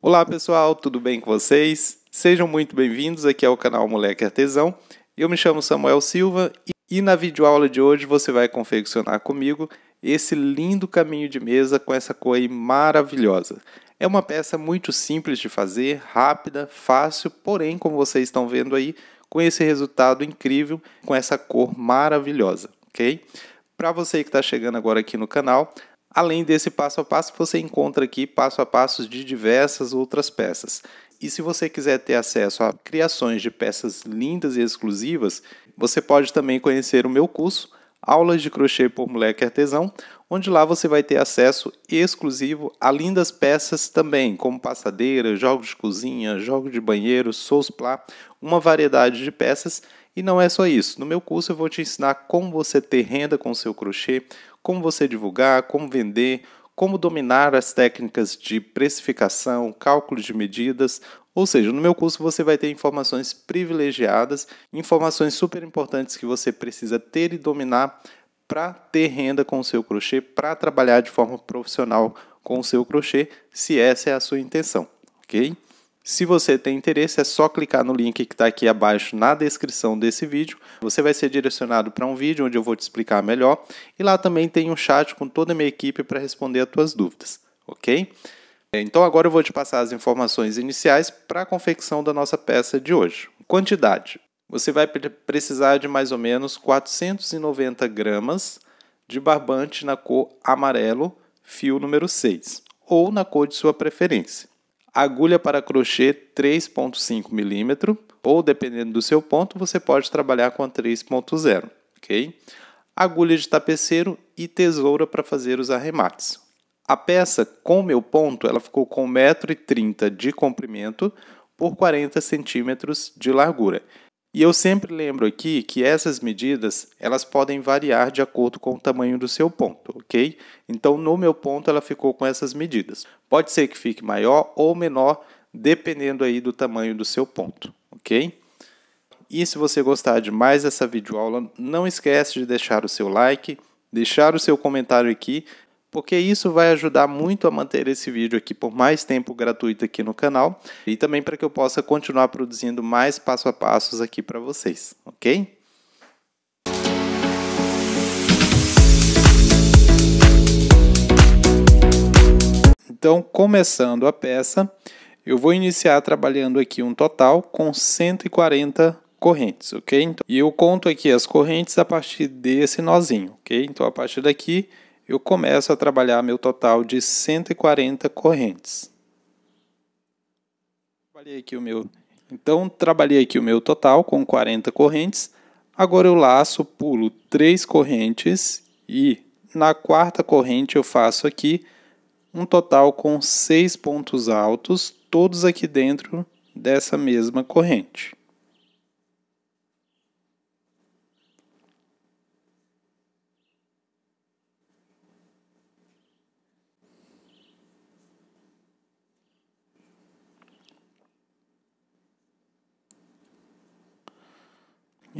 Olá pessoal, tudo bem com vocês? Sejam muito bem-vindos aqui ao canal Moleque Artesão. Eu me chamo Samuel Silva e na videoaula de hoje você vai confeccionar comigo esse lindo caminho de mesa com essa cor maravilhosa. É uma peça muito simples de fazer, rápida, fácil, porém, como vocês estão vendo aí, com esse resultado incrível, com essa cor maravilhosa, ok? Para você que está chegando agora aqui no canal, Além desse passo a passo, você encontra aqui passo a passo de diversas outras peças. E se você quiser ter acesso a criações de peças lindas e exclusivas, você pode também conhecer o meu curso Aulas de Crochê por Moleque Artesão, onde lá você vai ter acesso exclusivo a lindas peças também, como passadeira, jogos de cozinha, jogo de banheiro, sosplá, uma variedade de peças. E não é só isso. No meu curso eu vou te ensinar como você ter renda com seu crochê, como você divulgar, como vender, como dominar as técnicas de precificação, cálculo de medidas. Ou seja, no meu curso você vai ter informações privilegiadas, informações super importantes que você precisa ter e dominar para ter renda com o seu crochê, para trabalhar de forma profissional com o seu crochê, se essa é a sua intenção, ok? Se você tem interesse, é só clicar no link que está aqui abaixo na descrição desse vídeo. Você vai ser direcionado para um vídeo onde eu vou te explicar melhor. E lá também tem um chat com toda a minha equipe para responder as tuas dúvidas, ok? Então agora eu vou te passar as informações iniciais para a confecção da nossa peça de hoje. Quantidade. Você vai precisar de mais ou menos 490 gramas de barbante na cor amarelo, fio número 6, ou na cor de sua preferência agulha para crochê 3.5 mm ou dependendo do seu ponto, você pode trabalhar com a 3.0, OK? Agulha de tapeceiro e tesoura para fazer os arremates. A peça com meu ponto, ela ficou com 1,30m de comprimento por 40 centímetros de largura. E eu sempre lembro aqui que essas medidas, elas podem variar de acordo com o tamanho do seu ponto, ok? Então, no meu ponto, ela ficou com essas medidas. Pode ser que fique maior ou menor, dependendo aí do tamanho do seu ponto, ok? E se você gostar de mais essa videoaula, não esquece de deixar o seu like, deixar o seu comentário aqui porque isso vai ajudar muito a manter esse vídeo aqui por mais tempo gratuito aqui no canal e também para que eu possa continuar produzindo mais passo a passos aqui para vocês, ok? Então, começando a peça, eu vou iniciar trabalhando aqui um total com 140 correntes, ok? Então, e eu conto aqui as correntes a partir desse nozinho, ok? Então, a partir daqui eu começo a trabalhar meu total de 140 correntes. Trabalhei aqui o meu, então trabalhei aqui o meu total com 40 correntes. Agora eu laço, pulo três correntes e na quarta corrente eu faço aqui um total com seis pontos altos, todos aqui dentro dessa mesma corrente.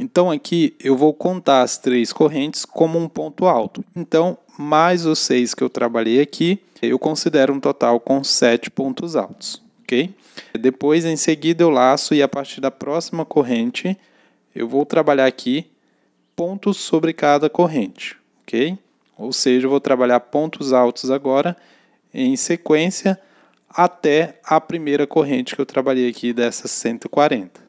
Então aqui eu vou contar as três correntes como um ponto alto. Então, mais os seis que eu trabalhei aqui, eu considero um total com sete pontos altos, ok? Depois, em seguida, eu laço e a partir da próxima corrente, eu vou trabalhar aqui pontos sobre cada corrente, ok? Ou seja, eu vou trabalhar pontos altos agora em sequência até a primeira corrente que eu trabalhei aqui dessas 140.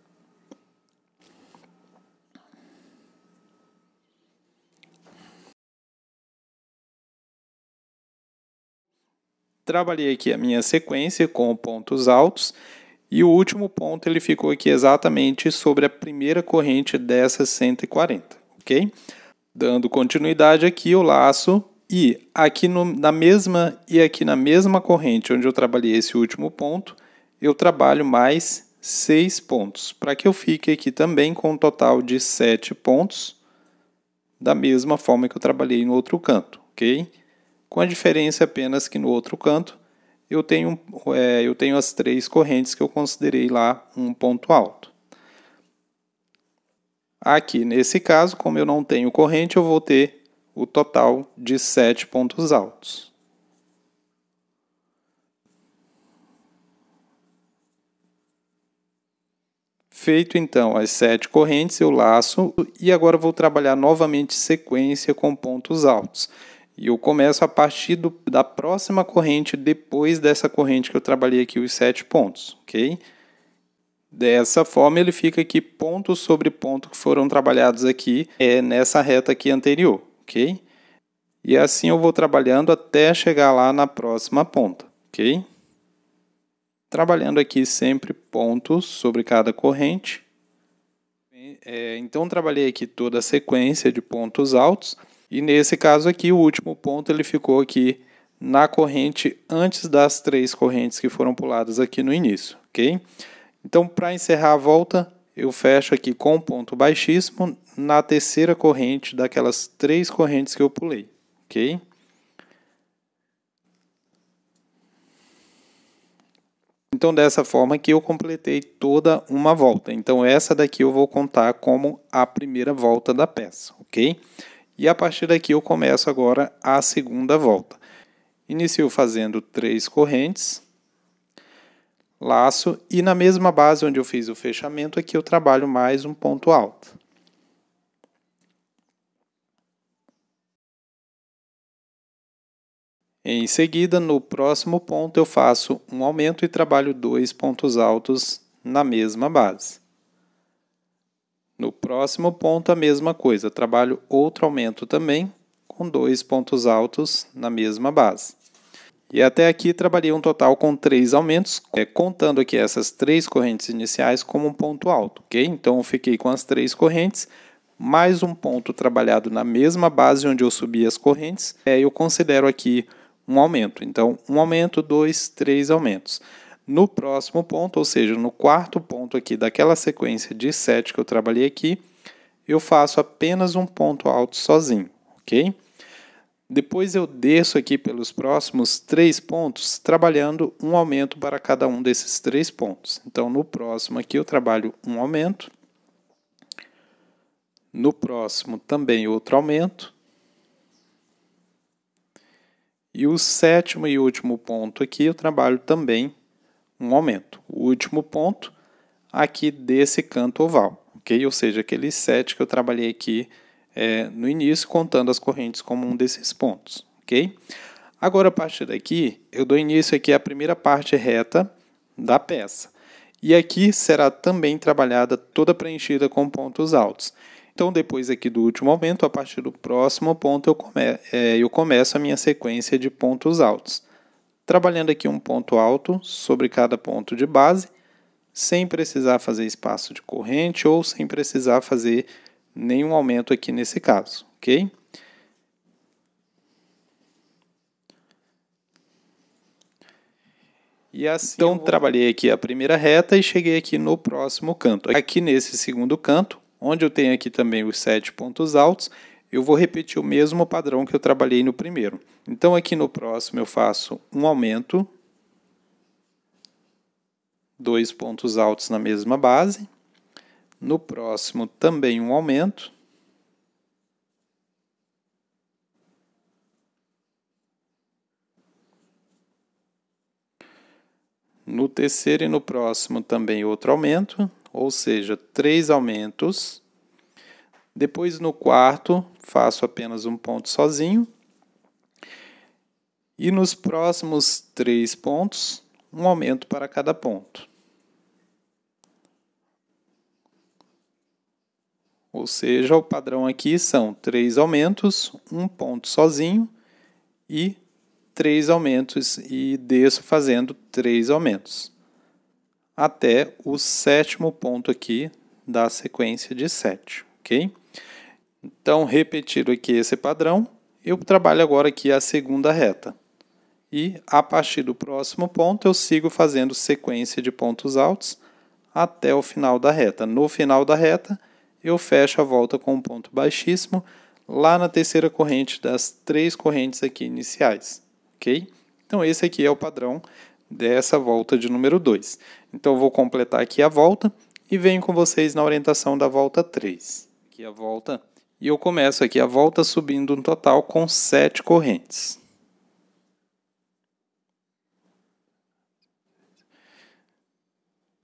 trabalhei aqui a minha sequência com pontos altos e o último ponto ele ficou aqui exatamente sobre a primeira corrente dessa 140, ok? Dando continuidade aqui o laço e aqui no, na mesma e aqui na mesma corrente onde eu trabalhei esse último ponto, eu trabalho mais 6 pontos, para que eu fique aqui também com um total de 7 pontos, da mesma forma que eu trabalhei no outro canto, ok? com a diferença apenas que no outro canto eu tenho, é, eu tenho as três correntes que eu considerei lá um ponto alto. Aqui, nesse caso, como eu não tenho corrente, eu vou ter o total de sete pontos altos. Feito então as sete correntes, eu laço e agora vou trabalhar novamente sequência com pontos altos. E eu começo a partir do, da próxima corrente, depois dessa corrente que eu trabalhei aqui, os sete pontos, ok? Dessa forma, ele fica aqui ponto sobre ponto que foram trabalhados aqui é, nessa reta aqui anterior, ok? E assim eu vou trabalhando até chegar lá na próxima ponta, ok? Trabalhando aqui sempre pontos sobre cada corrente. É, então, trabalhei aqui toda a sequência de pontos altos. E nesse caso aqui, o último ponto ele ficou aqui na corrente antes das três correntes que foram puladas aqui no início, ok? Então, para encerrar a volta, eu fecho aqui com um ponto baixíssimo na terceira corrente daquelas três correntes que eu pulei, ok? Então, dessa forma que eu completei toda uma volta. Então, essa daqui eu vou contar como a primeira volta da peça, ok? E a partir daqui eu começo agora a segunda volta. Inicio fazendo três correntes, laço e na mesma base onde eu fiz o fechamento aqui eu trabalho mais um ponto alto. Em seguida, no próximo ponto eu faço um aumento e trabalho dois pontos altos na mesma base. No próximo ponto, a mesma coisa. Trabalho outro aumento também, com dois pontos altos na mesma base. E até aqui trabalhei um total com três aumentos, é, contando aqui essas três correntes iniciais como um ponto alto, ok? Então fiquei com as três correntes, mais um ponto trabalhado na mesma base onde eu subi as correntes, é, eu considero aqui um aumento. Então, um aumento, dois, três aumentos. No próximo ponto, ou seja, no quarto ponto aqui daquela sequência de sete que eu trabalhei aqui, eu faço apenas um ponto alto sozinho, ok? Depois eu desço aqui pelos próximos três pontos, trabalhando um aumento para cada um desses três pontos. Então, no próximo aqui eu trabalho um aumento. No próximo também outro aumento. E o sétimo e último ponto aqui eu trabalho também um aumento. O último ponto aqui desse canto oval, ok? Ou seja, aqueles sete que eu trabalhei aqui é, no início, contando as correntes como um desses pontos, ok? Agora, a partir daqui, eu dou início aqui à primeira parte reta da peça. E aqui será também trabalhada toda preenchida com pontos altos. Então, depois aqui do último aumento, a partir do próximo ponto, eu, come é, eu começo a minha sequência de pontos altos trabalhando aqui um ponto alto sobre cada ponto de base, sem precisar fazer espaço de corrente ou sem precisar fazer nenhum aumento aqui nesse caso, ok? E assim então, vou... trabalhei aqui a primeira reta e cheguei aqui no próximo canto. Aqui nesse segundo canto, onde eu tenho aqui também os sete pontos altos, eu vou repetir o mesmo padrão que eu trabalhei no primeiro. Então, aqui no próximo, eu faço um aumento, dois pontos altos na mesma base. No próximo, também um aumento. No terceiro e no próximo, também outro aumento, ou seja, três aumentos. Depois, no quarto, faço apenas um ponto sozinho. E nos próximos três pontos, um aumento para cada ponto. Ou seja, o padrão aqui são três aumentos, um ponto sozinho e três aumentos e desço fazendo três aumentos até o sétimo ponto aqui da sequência de sete, ok? Então, repetindo aqui esse padrão, eu trabalho agora aqui a segunda reta. E a partir do próximo ponto, eu sigo fazendo sequência de pontos altos até o final da reta. No final da reta, eu fecho a volta com um ponto baixíssimo lá na terceira corrente das três correntes aqui iniciais, ok? Então, esse aqui é o padrão dessa volta de número 2. Então, vou completar aqui a volta e venho com vocês na orientação da volta 3. Aqui é a volta e eu começo aqui a volta subindo um total com sete correntes.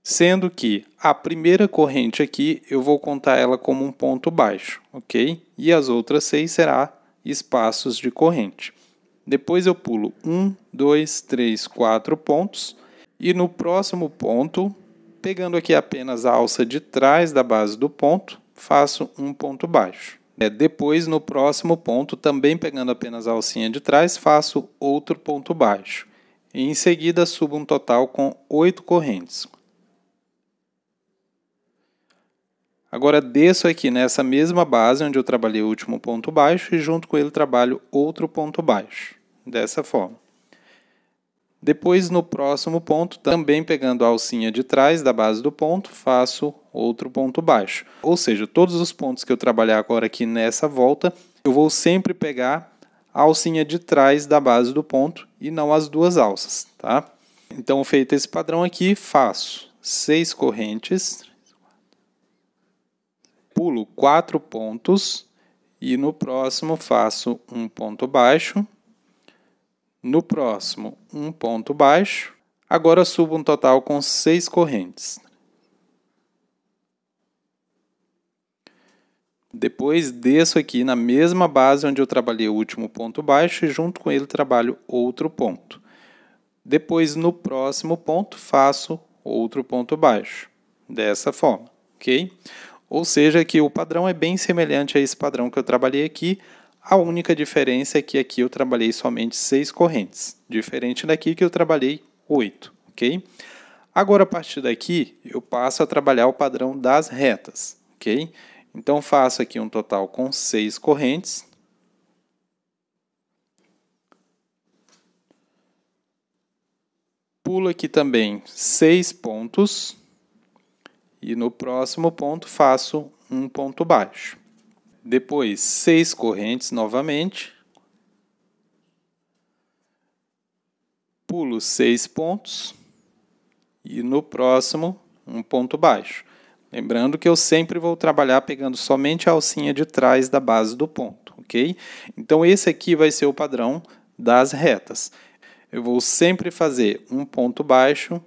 Sendo que a primeira corrente aqui eu vou contar ela como um ponto baixo, ok? E as outras seis será espaços de corrente. Depois eu pulo um, dois, três, quatro pontos. E no próximo ponto, pegando aqui apenas a alça de trás da base do ponto, faço um ponto baixo. É, depois, no próximo ponto, também pegando apenas a alcinha de trás, faço outro ponto baixo. E em seguida, subo um total com oito correntes. Agora desço aqui nessa mesma base onde eu trabalhei o último ponto baixo e junto com ele trabalho outro ponto baixo, dessa forma. Depois, no próximo ponto, também pegando a alcinha de trás da base do ponto, faço outro ponto baixo. Ou seja, todos os pontos que eu trabalhar agora aqui nessa volta, eu vou sempre pegar a alcinha de trás da base do ponto e não as duas alças, tá? Então, feito esse padrão aqui, faço seis correntes, pulo quatro pontos e no próximo faço um ponto baixo, no próximo, um ponto baixo. Agora subo um total com seis correntes. Depois desço aqui na mesma base onde eu trabalhei o último ponto baixo e junto com ele trabalho outro ponto. Depois no próximo ponto faço outro ponto baixo, dessa forma, ok? Ou seja que o padrão é bem semelhante a esse padrão que eu trabalhei aqui, a única diferença é que aqui eu trabalhei somente seis correntes, diferente daqui que eu trabalhei oito, ok? Agora, a partir daqui, eu passo a trabalhar o padrão das retas, ok? Então, faço aqui um total com seis correntes. Pulo aqui também seis pontos. E no próximo ponto, faço um ponto baixo. Depois, seis correntes novamente. Pulo seis pontos. E no próximo, um ponto baixo. Lembrando que eu sempre vou trabalhar pegando somente a alcinha de trás da base do ponto, ok? Então, esse aqui vai ser o padrão das retas. Eu vou sempre fazer um ponto baixo,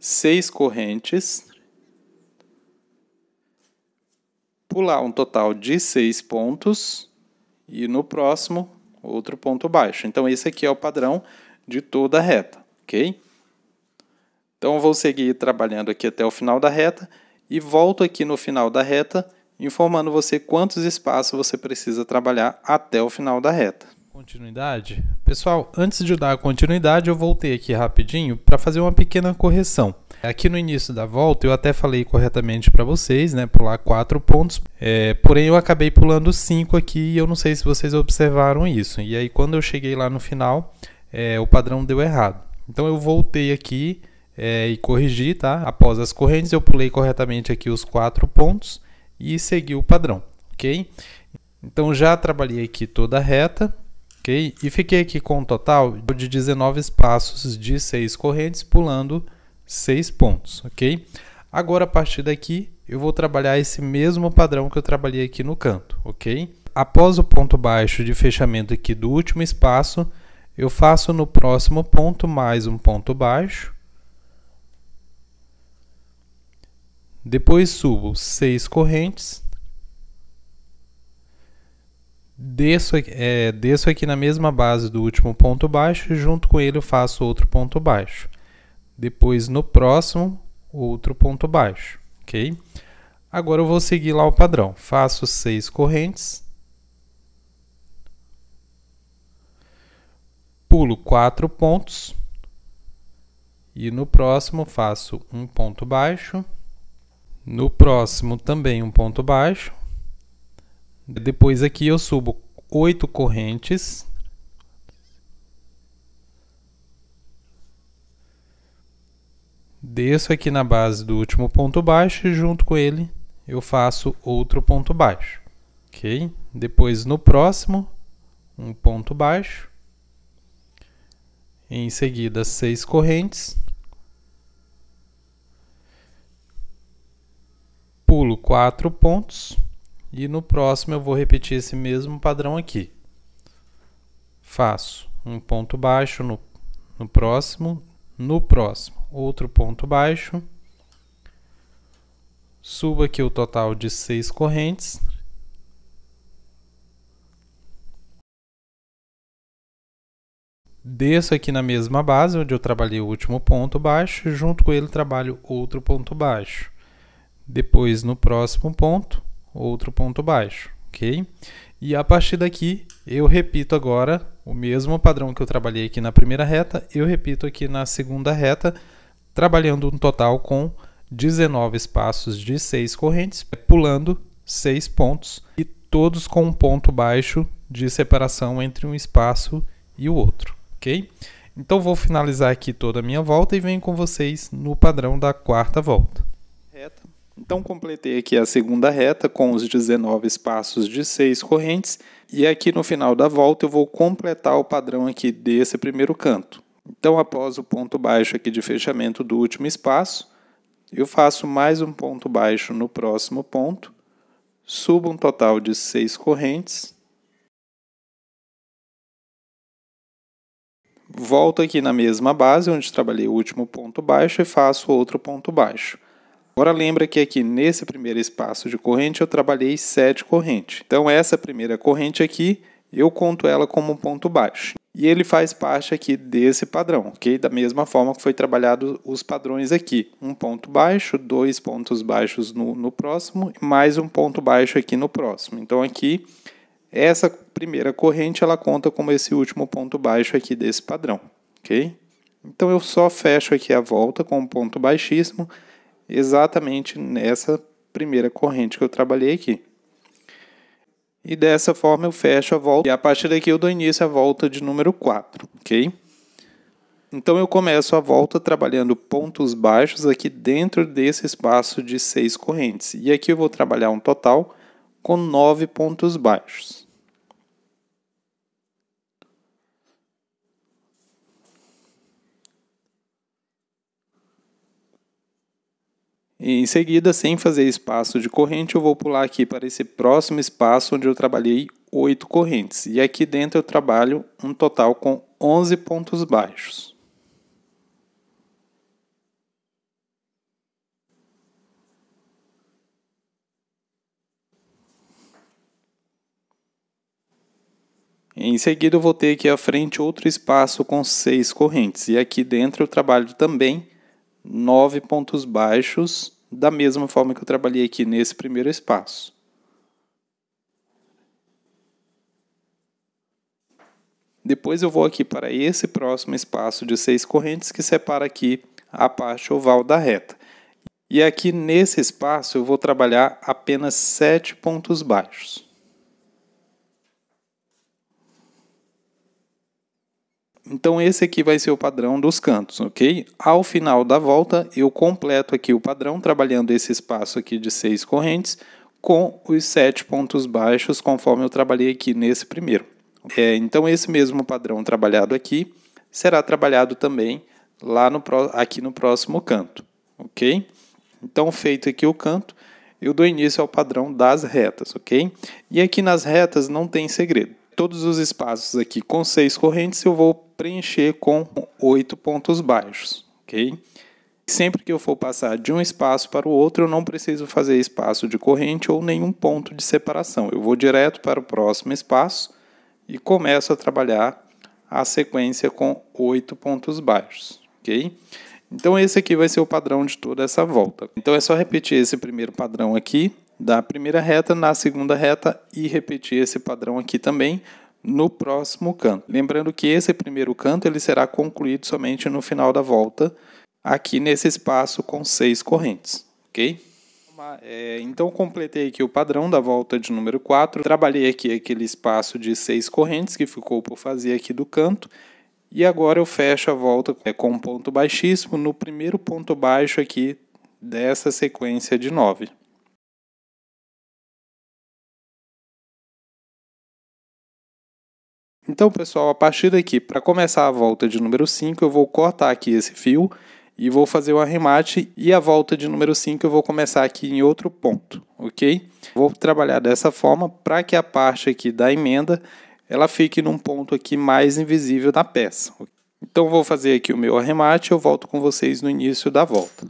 seis correntes, pular um total de seis pontos e no próximo outro ponto baixo. Então, esse aqui é o padrão de toda a reta, ok? Então, eu vou seguir trabalhando aqui até o final da reta e volto aqui no final da reta, informando você quantos espaços você precisa trabalhar até o final da reta. Continuidade? Pessoal, antes de dar a continuidade, eu voltei aqui rapidinho para fazer uma pequena correção. Aqui no início da volta eu até falei corretamente para vocês, né? Pular quatro pontos, é, porém eu acabei pulando cinco aqui e eu não sei se vocês observaram isso. E aí quando eu cheguei lá no final, é, o padrão deu errado. Então eu voltei aqui é, e corrigi, tá? Após as correntes eu pulei corretamente aqui os quatro pontos e segui o padrão, ok? Então já trabalhei aqui toda a reta, ok? E fiquei aqui com um total de 19 espaços de 6 correntes, pulando 6 pontos, ok? Agora, a partir daqui, eu vou trabalhar esse mesmo padrão que eu trabalhei aqui no canto, ok? Após o ponto baixo de fechamento aqui do último espaço, eu faço no próximo ponto mais um ponto baixo. Depois subo 6 correntes. Desço, é, desço aqui na mesma base do último ponto baixo e junto com ele eu faço outro ponto baixo depois no próximo, outro ponto baixo, ok? Agora eu vou seguir lá o padrão. Faço seis correntes, pulo quatro pontos e no próximo faço um ponto baixo, no próximo também um ponto baixo. Depois aqui eu subo oito correntes desço aqui na base do último ponto baixo e junto com ele eu faço outro ponto baixo, ok? Depois no próximo, um ponto baixo, em seguida seis correntes, pulo quatro pontos e no próximo eu vou repetir esse mesmo padrão aqui. Faço um ponto baixo no, no próximo, no próximo outro ponto baixo, suba aqui o total de seis correntes. Desço aqui na mesma base onde eu trabalhei o último ponto baixo, junto com ele trabalho outro ponto baixo. Depois no próximo ponto, outro ponto baixo, ok? E a partir daqui eu repito agora o mesmo padrão que eu trabalhei aqui na primeira reta, eu repito aqui na segunda reta, trabalhando um total com 19 espaços de 6 correntes, pulando 6 pontos e todos com um ponto baixo de separação entre um espaço e o outro, ok? Então vou finalizar aqui toda a minha volta e venho com vocês no padrão da quarta volta. Reta. Então completei aqui a segunda reta com os 19 espaços de 6 correntes e aqui no final da volta eu vou completar o padrão aqui desse primeiro canto. Então, após o ponto baixo aqui de fechamento do último espaço, eu faço mais um ponto baixo no próximo ponto, subo um total de seis correntes, volto aqui na mesma base onde trabalhei o último ponto baixo e faço outro ponto baixo. Agora lembra que aqui nesse primeiro espaço de corrente eu trabalhei sete correntes. Então essa primeira corrente aqui eu conto ela como um ponto baixo. E ele faz parte aqui desse padrão, ok? Da mesma forma que foi trabalhado os padrões aqui. Um ponto baixo, dois pontos baixos no, no próximo, mais um ponto baixo aqui no próximo. Então, aqui, essa primeira corrente, ela conta como esse último ponto baixo aqui desse padrão, ok? Então, eu só fecho aqui a volta com um ponto baixíssimo, exatamente nessa primeira corrente que eu trabalhei aqui. E dessa forma eu fecho a volta. E a partir daqui eu dou início à volta de número 4, ok? Então eu começo a volta trabalhando pontos baixos aqui dentro desse espaço de seis correntes. E aqui eu vou trabalhar um total com nove pontos baixos. E em seguida, sem fazer espaço de corrente, eu vou pular aqui para esse próximo espaço onde eu trabalhei oito correntes. E aqui dentro eu trabalho um total com 11 pontos baixos. Em seguida, eu vou ter aqui à frente outro espaço com seis correntes. E aqui dentro eu trabalho também nove pontos baixos, da mesma forma que eu trabalhei aqui nesse primeiro espaço. Depois eu vou aqui para esse próximo espaço de seis correntes que separa aqui a parte oval da reta. E aqui nesse espaço eu vou trabalhar apenas sete pontos baixos. Então esse aqui vai ser o padrão dos cantos, ok? Ao final da volta, eu completo aqui o padrão, trabalhando esse espaço aqui de seis correntes, com os sete pontos baixos, conforme eu trabalhei aqui nesse primeiro. É, então esse mesmo padrão trabalhado aqui, será trabalhado também lá no, aqui no próximo canto, ok? Então, feito aqui o canto, eu dou início ao padrão das retas, ok? E aqui nas retas não tem segredo. Todos os espaços aqui com seis correntes eu vou preencher com oito pontos baixos, ok? Sempre que eu for passar de um espaço para o outro, eu não preciso fazer espaço de corrente ou nenhum ponto de separação. Eu vou direto para o próximo espaço e começo a trabalhar a sequência com oito pontos baixos, ok? Então esse aqui vai ser o padrão de toda essa volta. Então é só repetir esse primeiro padrão aqui da primeira reta na segunda reta e repetir esse padrão aqui também no próximo canto. Lembrando que esse primeiro canto ele será concluído somente no final da volta, aqui nesse espaço com seis correntes, ok? É, então completei aqui o padrão da volta de número 4, trabalhei aqui aquele espaço de seis correntes que ficou por fazer aqui do canto, e agora eu fecho a volta é, com um ponto baixíssimo no primeiro ponto baixo aqui dessa sequência de 9. Então, pessoal, a partir daqui, para começar a volta de número 5, eu vou cortar aqui esse fio e vou fazer o arremate e a volta de número 5 eu vou começar aqui em outro ponto, ok? Vou trabalhar dessa forma para que a parte aqui da emenda ela fique num ponto aqui mais invisível da peça. Então vou fazer aqui o meu arremate, eu volto com vocês no início da volta.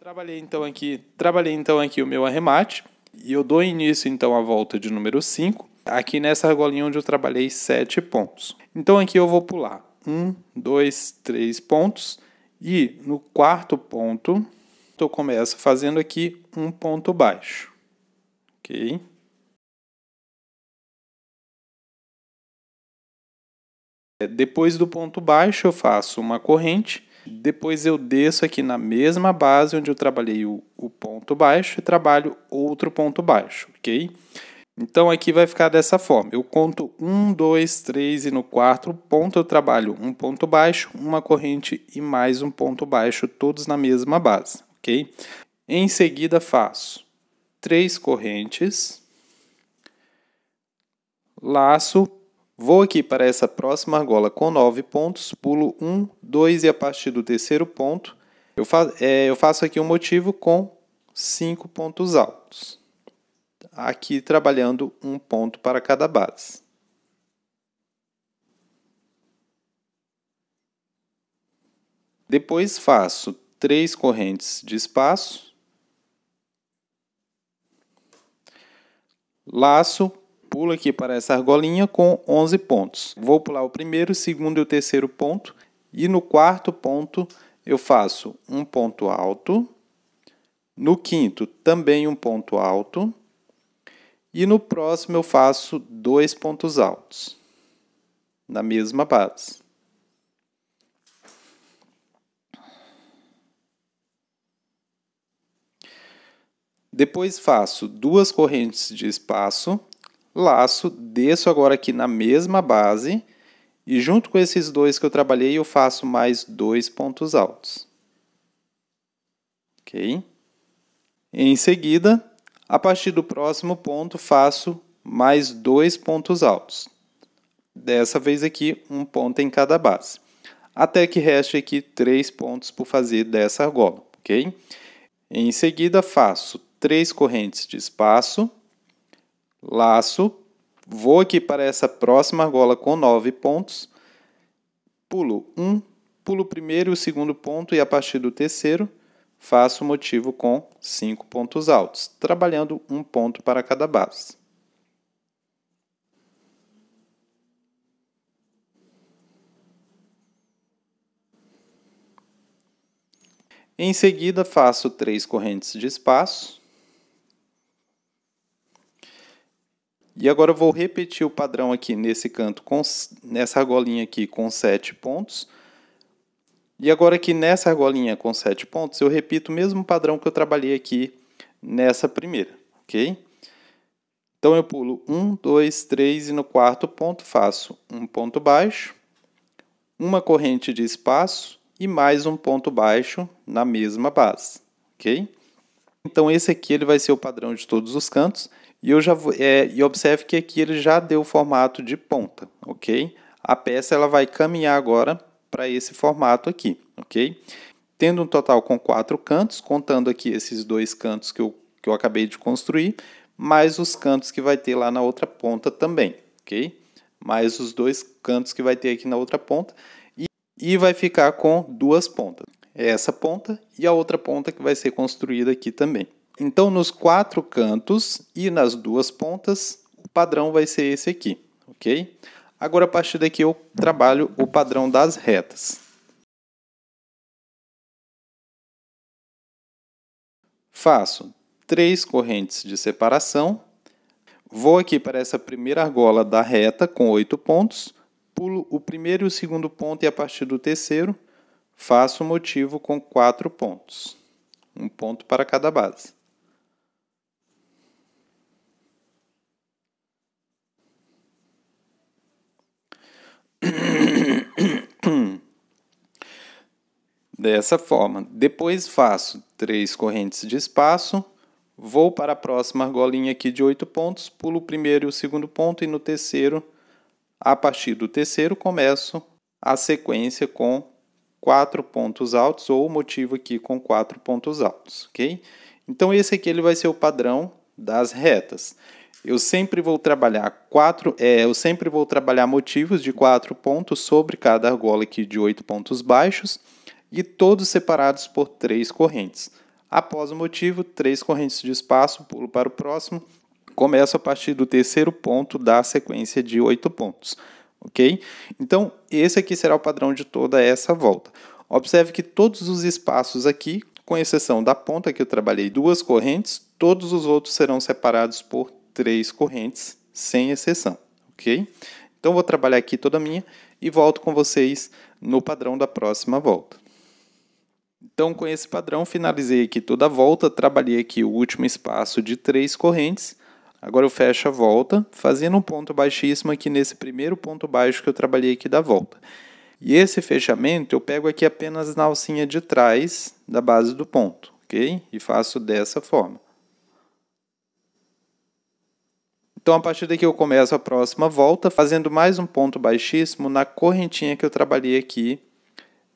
Trabalhei então aqui, trabalhei então aqui o meu arremate e eu dou início então à volta de número 5 Aqui nessa argolinha onde eu trabalhei 7 pontos. Então aqui eu vou pular 1, 2, 3 pontos. E no quarto ponto, eu começo fazendo aqui um ponto baixo. Ok? Depois do ponto baixo, eu faço uma corrente. Depois eu desço aqui na mesma base onde eu trabalhei o, o ponto baixo e trabalho outro ponto baixo, ok? Então aqui vai ficar dessa forma. Eu conto 1, 2, 3 e no quarto ponto eu trabalho um ponto baixo, uma corrente e mais um ponto baixo, todos na mesma base, ok? Em seguida faço três correntes, laço, vou aqui para essa próxima argola com nove pontos, pulo um, dois e a partir do terceiro ponto eu, é, eu faço aqui um motivo com cinco pontos altos aqui trabalhando um ponto para cada base. Depois faço três correntes de espaço, laço, pulo aqui para essa argolinha com 11 pontos. Vou pular o primeiro, o segundo e o terceiro ponto, e no quarto ponto eu faço um ponto alto, no quinto também um ponto alto, e no próximo eu faço dois pontos altos na mesma base. Depois faço duas correntes de espaço, laço, desço agora aqui na mesma base e junto com esses dois que eu trabalhei eu faço mais dois pontos altos. OK? Em seguida, a partir do próximo ponto, faço mais dois pontos altos. Dessa vez aqui, um ponto em cada base. Até que reste aqui três pontos por fazer dessa argola, ok? Em seguida, faço três correntes de espaço, laço, vou aqui para essa próxima argola com nove pontos, pulo um, pulo o primeiro e o segundo ponto e a partir do terceiro, Faça o motivo com cinco pontos altos, trabalhando um ponto para cada base. Em seguida, faço três correntes de espaço. E agora eu vou repetir o padrão aqui nesse canto, com, nessa argolinha aqui com sete pontos. E agora aqui nessa argolinha com sete pontos, eu repito o mesmo padrão que eu trabalhei aqui nessa primeira, ok? Então eu pulo um, dois, três e no quarto ponto faço um ponto baixo, uma corrente de espaço e mais um ponto baixo na mesma base, ok? Então esse aqui ele vai ser o padrão de todos os cantos e eu já vou, é, e observe que aqui ele já deu o formato de ponta, ok? A peça ela vai caminhar agora para esse formato aqui, ok? Tendo um total com quatro cantos, contando aqui esses dois cantos que eu, que eu acabei de construir, mais os cantos que vai ter lá na outra ponta também, ok? Mais os dois cantos que vai ter aqui na outra ponta e, e vai ficar com duas pontas. É essa ponta e a outra ponta que vai ser construída aqui também. Então, nos quatro cantos e nas duas pontas, o padrão vai ser esse aqui, ok? Agora, a partir daqui, eu trabalho o padrão das retas. Faço três correntes de separação. Vou aqui para essa primeira argola da reta com oito pontos. Pulo o primeiro e o segundo ponto e a partir do terceiro faço o motivo com quatro pontos. Um ponto para cada base. Dessa forma. Depois faço três correntes de espaço, vou para a próxima argolinha aqui de oito pontos, pulo o primeiro e o segundo ponto, e no terceiro, a partir do terceiro, começo a sequência com quatro pontos altos, ou o motivo aqui com quatro pontos altos, ok? Então, esse aqui ele vai ser o padrão das retas. Eu sempre vou trabalhar quatro, é, eu sempre vou trabalhar motivos de quatro pontos sobre cada argola aqui de oito pontos baixos e todos separados por três correntes. Após o motivo, três correntes de espaço, pulo para o próximo, começo a partir do terceiro ponto da sequência de oito pontos, ok? Então, esse aqui será o padrão de toda essa volta. Observe que todos os espaços aqui, com exceção da ponta que eu trabalhei duas correntes, todos os outros serão separados por três correntes, sem exceção, ok? Então, vou trabalhar aqui toda a minha e volto com vocês no padrão da próxima volta. Então, com esse padrão, finalizei aqui toda a volta, trabalhei aqui o último espaço de três correntes. Agora eu fecho a volta, fazendo um ponto baixíssimo aqui nesse primeiro ponto baixo que eu trabalhei aqui da volta. E esse fechamento eu pego aqui apenas na alcinha de trás da base do ponto, ok? E faço dessa forma. Então, a partir daqui eu começo a próxima volta, fazendo mais um ponto baixíssimo na correntinha que eu trabalhei aqui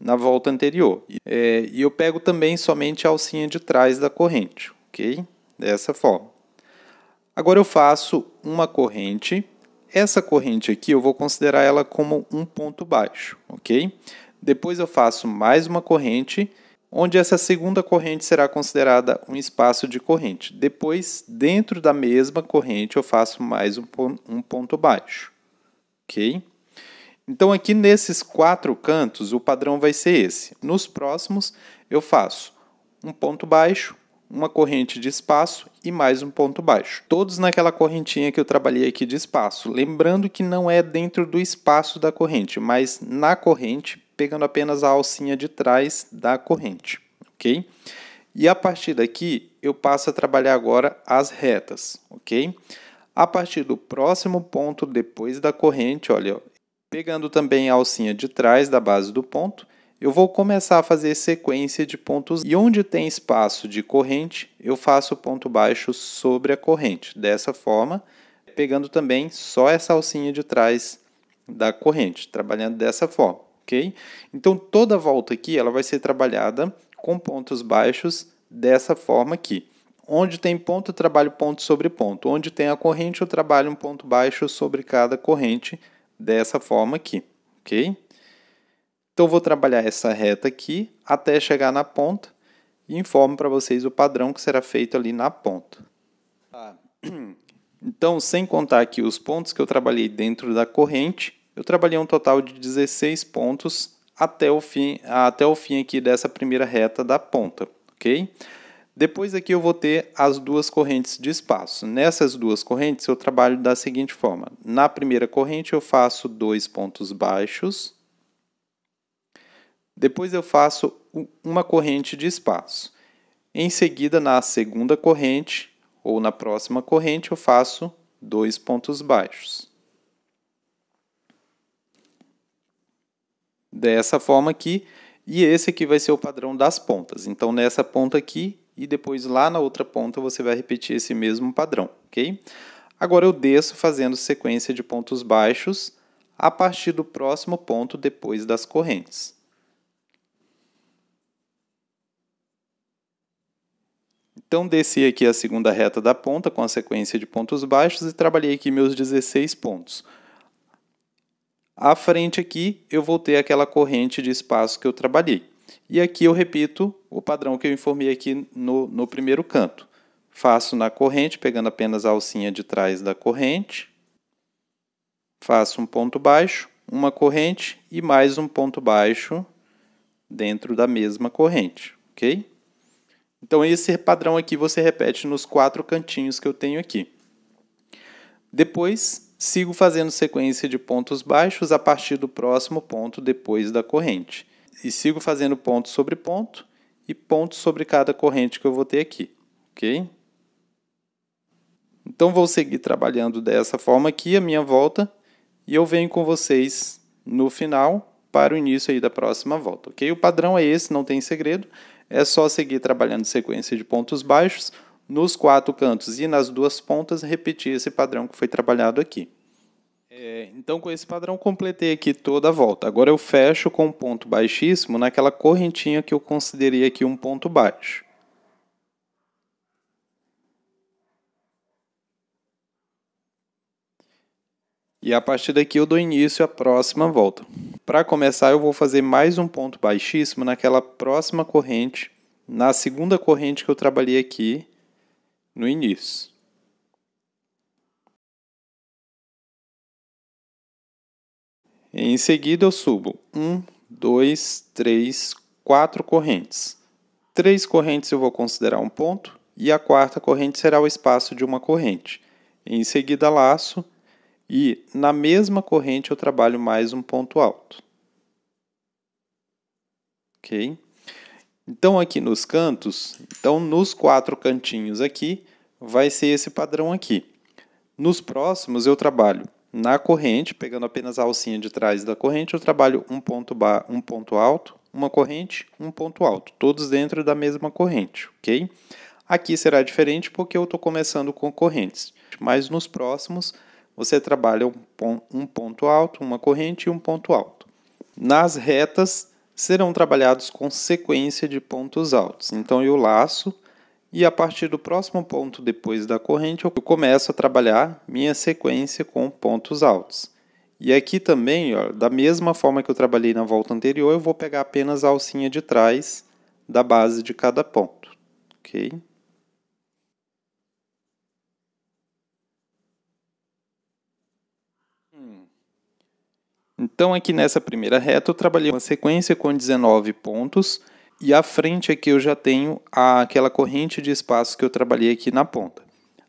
na volta anterior. É, e eu pego também somente a alcinha de trás da corrente, ok? Dessa forma. Agora eu faço uma corrente. Essa corrente aqui eu vou considerar ela como um ponto baixo, ok? Depois eu faço mais uma corrente onde essa segunda corrente será considerada um espaço de corrente. Depois, dentro da mesma corrente, eu faço mais um, ponto baixo. Ok? Então, aqui nesses quatro cantos, o padrão vai ser esse. Nos próximos, eu faço um ponto baixo, uma corrente de espaço e mais um ponto baixo. Todos naquela correntinha que eu trabalhei aqui de espaço. Lembrando que não é dentro do espaço da corrente, mas na corrente pegando apenas a alcinha de trás da corrente, ok? E a partir daqui, eu passo a trabalhar agora as retas, ok? A partir do próximo ponto, depois da corrente, olha, pegando também a alcinha de trás da base do ponto, eu vou começar a fazer sequência de pontos e onde tem espaço de corrente, eu faço ponto baixo sobre a corrente. Dessa forma, pegando também só essa alcinha de trás da corrente, trabalhando dessa forma ok? Então toda volta aqui ela vai ser trabalhada com pontos baixos dessa forma aqui. Onde tem ponto, eu trabalho ponto sobre ponto. Onde tem a corrente, eu trabalho um ponto baixo sobre cada corrente dessa forma aqui, ok? Então vou trabalhar essa reta aqui até chegar na ponta e informo para vocês o padrão que será feito ali na ponta. Ah, então, sem contar aqui os pontos que eu trabalhei dentro da corrente, eu trabalhei um total de 16 pontos até o fim, até o fim aqui dessa primeira reta da ponta, ok? Depois aqui eu vou ter as duas correntes de espaço. Nessas duas correntes eu trabalho da seguinte forma. Na primeira corrente eu faço dois pontos baixos. Depois eu faço uma corrente de espaço. Em seguida, na segunda corrente ou na próxima corrente, eu faço dois pontos baixos. dessa forma aqui, e esse aqui vai ser o padrão das pontas. Então, nessa ponta aqui e depois lá na outra ponta você vai repetir esse mesmo padrão, ok? Agora eu desço fazendo sequência de pontos baixos a partir do próximo ponto depois das correntes. Então, desci aqui a segunda reta da ponta com a sequência de pontos baixos e trabalhei aqui meus 16 pontos. À frente aqui, eu vou ter aquela corrente de espaço que eu trabalhei. E aqui eu repito o padrão que eu informei aqui no, no primeiro canto. Faço na corrente, pegando apenas a alcinha de trás da corrente. Faço um ponto baixo, uma corrente e mais um ponto baixo dentro da mesma corrente, ok? Então, esse padrão aqui você repete nos quatro cantinhos que eu tenho aqui. Depois, sigo fazendo sequência de pontos baixos a partir do próximo ponto depois da corrente. E sigo fazendo ponto sobre ponto e ponto sobre cada corrente que eu vou ter aqui, ok? Então vou seguir trabalhando dessa forma aqui a minha volta e eu venho com vocês no final para o início aí da próxima volta, ok? O padrão é esse, não tem segredo, é só seguir trabalhando sequência de pontos baixos nos quatro cantos e nas duas pontas, repetir esse padrão que foi trabalhado aqui. É, então, com esse padrão, completei aqui toda a volta. Agora eu fecho com um ponto baixíssimo naquela correntinha que eu considerei aqui um ponto baixo. E a partir daqui eu dou início à próxima volta. Para começar, eu vou fazer mais um ponto baixíssimo naquela próxima corrente, na segunda corrente que eu trabalhei aqui, no início. Em seguida, eu subo 1, 2, 3, 4 correntes. Três correntes eu vou considerar um ponto e a quarta corrente será o espaço de uma corrente. Em seguida, laço e na mesma corrente eu trabalho mais um ponto alto. Ok? Então, aqui nos cantos, então nos quatro cantinhos aqui, vai ser esse padrão aqui. Nos próximos, eu trabalho na corrente, pegando apenas a alcinha de trás da corrente, eu trabalho um ponto, ba um ponto alto, uma corrente, um ponto alto, todos dentro da mesma corrente, ok? Aqui será diferente porque eu estou começando com correntes, mas nos próximos você trabalha um, pon um ponto alto, uma corrente e um ponto alto. Nas retas serão trabalhados com sequência de pontos altos, então eu laço e a partir do próximo ponto depois da corrente, eu começo a trabalhar minha sequência com pontos altos. E aqui também, ó, da mesma forma que eu trabalhei na volta anterior, eu vou pegar apenas a alcinha de trás da base de cada ponto. ok? Hum. Então, aqui nessa primeira reta, eu trabalhei uma sequência com 19 pontos e à frente aqui é eu já tenho a, aquela corrente de espaço que eu trabalhei aqui na ponta.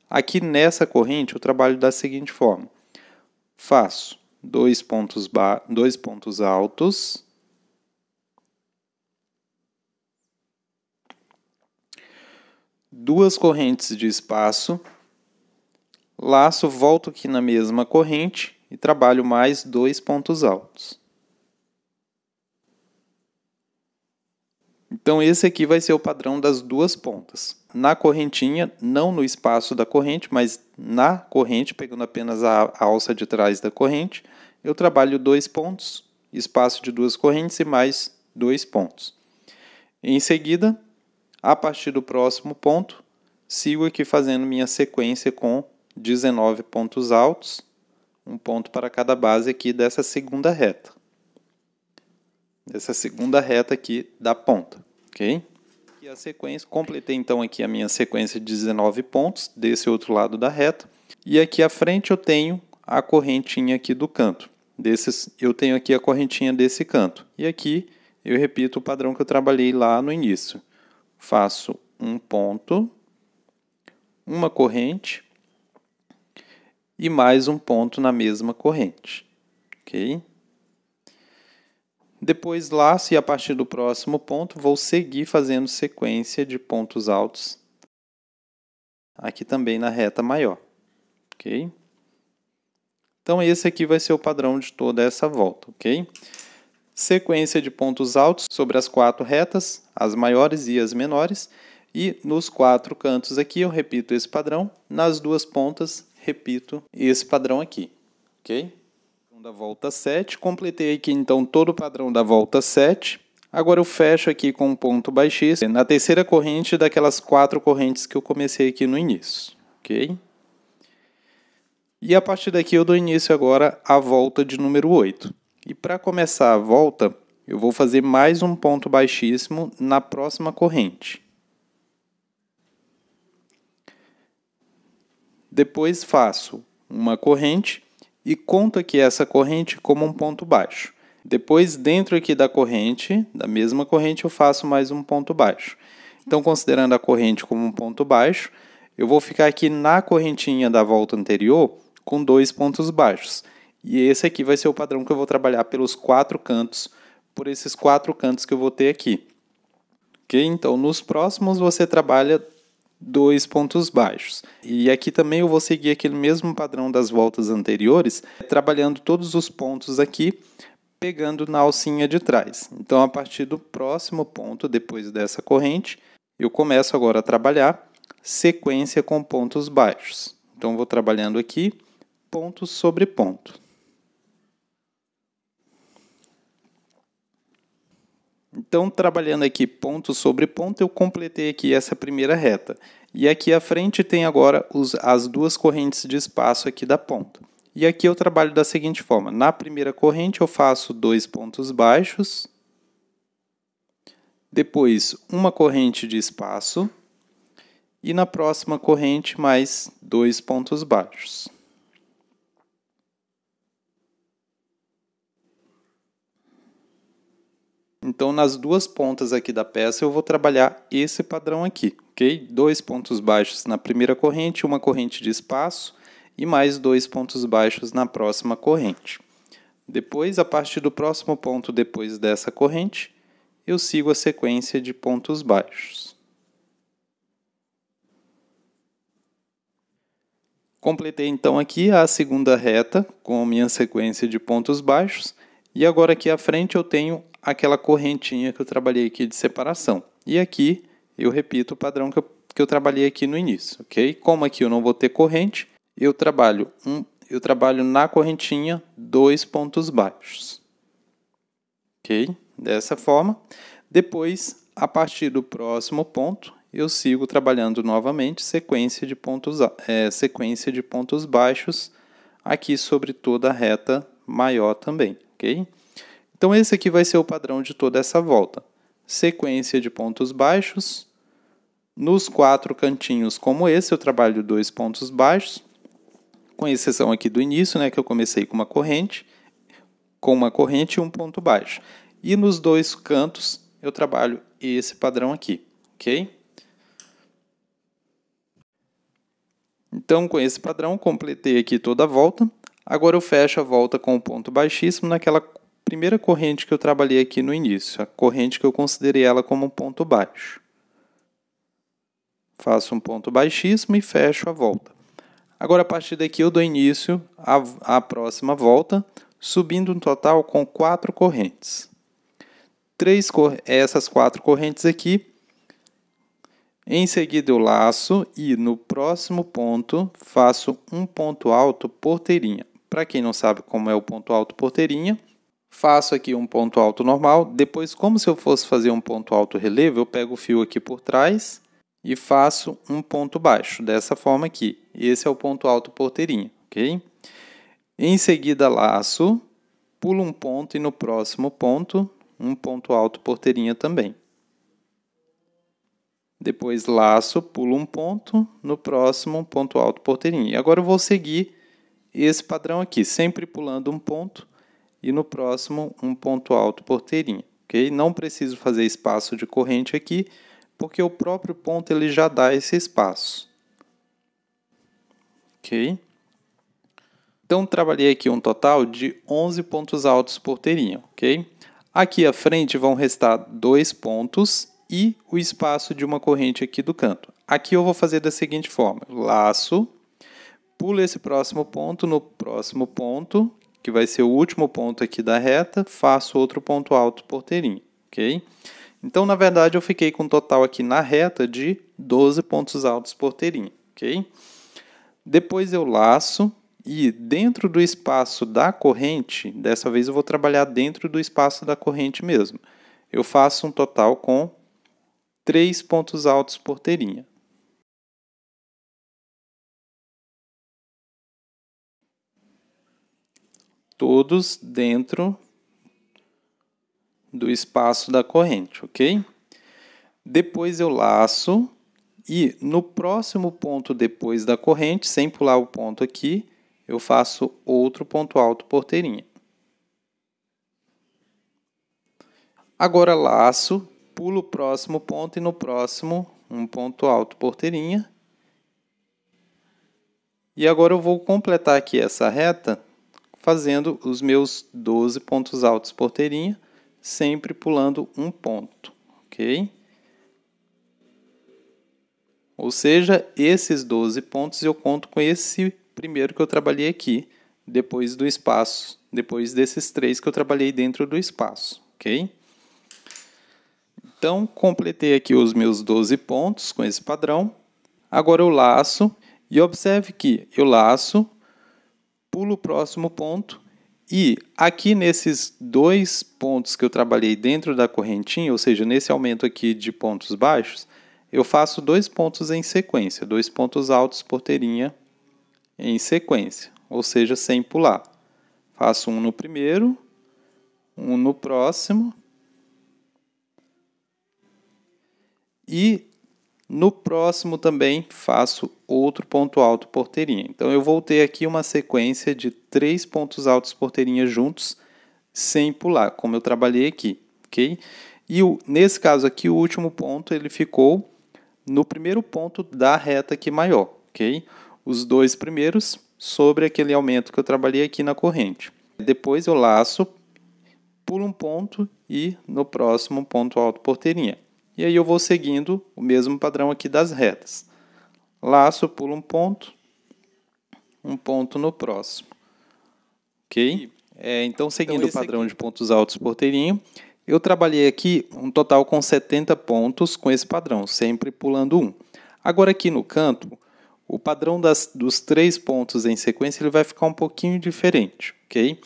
Aqui nessa corrente eu trabalho da seguinte forma. Faço dois pontos, ba dois pontos altos. Duas correntes de espaço. Laço, volto aqui na mesma corrente e trabalho mais dois pontos altos. Então esse aqui vai ser o padrão das duas pontas. Na correntinha, não no espaço da corrente, mas na corrente, pegando apenas a alça de trás da corrente, eu trabalho dois pontos, espaço de duas correntes e mais dois pontos. Em seguida, a partir do próximo ponto, sigo aqui fazendo minha sequência com 19 pontos altos, um ponto para cada base aqui dessa segunda reta dessa segunda reta aqui da ponta, ok? E a sequência, completei então aqui a minha sequência de 19 pontos desse outro lado da reta. E aqui à frente eu tenho a correntinha aqui do canto. Desses, eu tenho aqui a correntinha desse canto. E aqui eu repito o padrão que eu trabalhei lá no início. Faço um ponto, uma corrente e mais um ponto na mesma corrente, ok? Depois laço e a partir do próximo ponto vou seguir fazendo sequência de pontos altos aqui também na reta maior, ok? Então esse aqui vai ser o padrão de toda essa volta, ok? Sequência de pontos altos sobre as quatro retas, as maiores e as menores, e nos quatro cantos aqui eu repito esse padrão, nas duas pontas repito esse padrão aqui, ok? da volta 7, completei aqui então todo o padrão da volta 7. Agora eu fecho aqui com um ponto baixíssimo, na terceira corrente daquelas quatro correntes que eu comecei aqui no início, ok? E a partir daqui eu dou início agora à volta de número 8. E para começar a volta, eu vou fazer mais um ponto baixíssimo na próxima corrente. Depois faço uma corrente e conto aqui essa corrente como um ponto baixo. Depois, dentro aqui da corrente, da mesma corrente, eu faço mais um ponto baixo. Então, considerando a corrente como um ponto baixo, eu vou ficar aqui na correntinha da volta anterior com dois pontos baixos. E esse aqui vai ser o padrão que eu vou trabalhar pelos quatro cantos, por esses quatro cantos que eu vou ter aqui. Ok? Então, nos próximos você trabalha dois pontos baixos. E aqui também eu vou seguir aquele mesmo padrão das voltas anteriores, trabalhando todos os pontos aqui, pegando na alcinha de trás. Então, a partir do próximo ponto, depois dessa corrente, eu começo agora a trabalhar sequência com pontos baixos. Então, vou trabalhando aqui, ponto sobre ponto. Então, trabalhando aqui ponto sobre ponto, eu completei aqui essa primeira reta. E aqui à frente tem agora os, as duas correntes de espaço aqui da ponta. E aqui eu trabalho da seguinte forma. Na primeira corrente eu faço dois pontos baixos, depois uma corrente de espaço, e na próxima corrente mais dois pontos baixos. Então, nas duas pontas aqui da peça, eu vou trabalhar esse padrão aqui, ok? Dois pontos baixos na primeira corrente, uma corrente de espaço e mais dois pontos baixos na próxima corrente. Depois, a partir do próximo ponto depois dessa corrente, eu sigo a sequência de pontos baixos. Completei então aqui a segunda reta com minha sequência de pontos baixos e agora aqui à frente eu tenho aquela correntinha que eu trabalhei aqui de separação. E aqui eu repito o padrão que eu, que eu trabalhei aqui no início, ok? Como aqui eu não vou ter corrente, eu trabalho um, eu trabalho na correntinha dois pontos baixos, ok? Dessa forma. Depois, a partir do próximo ponto, eu sigo trabalhando novamente sequência de pontos, é, sequência de pontos baixos aqui sobre toda a reta maior também, ok? Então esse aqui vai ser o padrão de toda essa volta. Sequência de pontos baixos. Nos quatro cantinhos como esse, eu trabalho dois pontos baixos, com exceção aqui do início, né, que eu comecei com uma corrente, com uma corrente e um ponto baixo. E nos dois cantos eu trabalho esse padrão aqui, ok? Então, com esse padrão, completei aqui toda a volta. Agora eu fecho a volta com o um ponto baixíssimo naquela primeira corrente que eu trabalhei aqui no início, a corrente que eu considerei ela como um ponto baixo. Faço um ponto baixíssimo e fecho a volta. Agora, a partir daqui, eu dou início à, à próxima volta, subindo um total com quatro correntes. Três cor essas quatro correntes aqui em seguida, eu laço e no próximo ponto faço um ponto alto porteirinha. Para quem não sabe como é o ponto alto porteirinha, faço aqui um ponto alto normal, depois, como se eu fosse fazer um ponto alto relevo, eu pego o fio aqui por trás e faço um ponto baixo, dessa forma aqui. Esse é o ponto alto porteirinho, ok? Em seguida, laço, pulo um ponto e no próximo ponto, um ponto alto porteirinha também. Depois laço, pulo um ponto, no próximo um ponto alto porteirinha. E agora eu vou seguir esse padrão aqui, sempre pulando um ponto e no próximo um ponto alto porteirinha, ok? Não preciso fazer espaço de corrente aqui, porque o próprio ponto ele já dá esse espaço, ok? Então trabalhei aqui um total de 11 pontos altos porteirinha, ok? Aqui à frente vão restar dois pontos e o espaço de uma corrente aqui do canto. Aqui eu vou fazer da seguinte forma, laço, pulo esse próximo ponto no próximo ponto, que vai ser o último ponto aqui da reta, faço outro ponto alto porteirinho, ok? Então, na verdade, eu fiquei com um total aqui na reta de 12 pontos altos porteirinho, ok? Depois eu laço e dentro do espaço da corrente, dessa vez eu vou trabalhar dentro do espaço da corrente mesmo. Eu faço um total com 3 pontos altos porteirinha, todos dentro do espaço da corrente, ok? Depois eu laço e no próximo ponto depois da corrente, sem pular o ponto aqui, eu faço outro ponto alto porteirinha. Agora laço, pulo o próximo ponto e no próximo um ponto alto porteirinha. E agora eu vou completar aqui essa reta fazendo os meus 12 pontos altos porteirinha, sempre pulando um ponto, ok? Ou seja, esses 12 pontos eu conto com esse primeiro que eu trabalhei aqui, depois do espaço, depois desses três que eu trabalhei dentro do espaço, ok? Então, completei aqui os meus 12 pontos com esse padrão. Agora eu laço e observe que eu laço pulo o próximo ponto e aqui nesses dois pontos que eu trabalhei dentro da correntinha, ou seja, nesse aumento aqui de pontos baixos, eu faço dois pontos em sequência, dois pontos altos porteirinha em sequência, ou seja, sem pular. Faço um no primeiro, um no próximo e no próximo também faço outro ponto alto porteirinha. Então eu voltei aqui uma sequência de três pontos altos porteirinha juntos, sem pular, como eu trabalhei aqui, ok? E o, nesse caso aqui, o último ponto ele ficou no primeiro ponto da reta aqui maior, ok? Os dois primeiros sobre aquele aumento que eu trabalhei aqui na corrente. Depois eu laço, pulo um ponto e no próximo ponto alto porteirinha. E aí eu vou seguindo o mesmo padrão aqui das retas. Laço, pulo um ponto, um ponto no próximo. Ok? É, então, então seguindo então, o padrão aqui... de pontos altos porteirinho, eu trabalhei aqui um total com 70 pontos com esse padrão, sempre pulando um. Agora aqui no canto, o padrão das, dos três pontos em sequência ele vai ficar um pouquinho diferente, ok?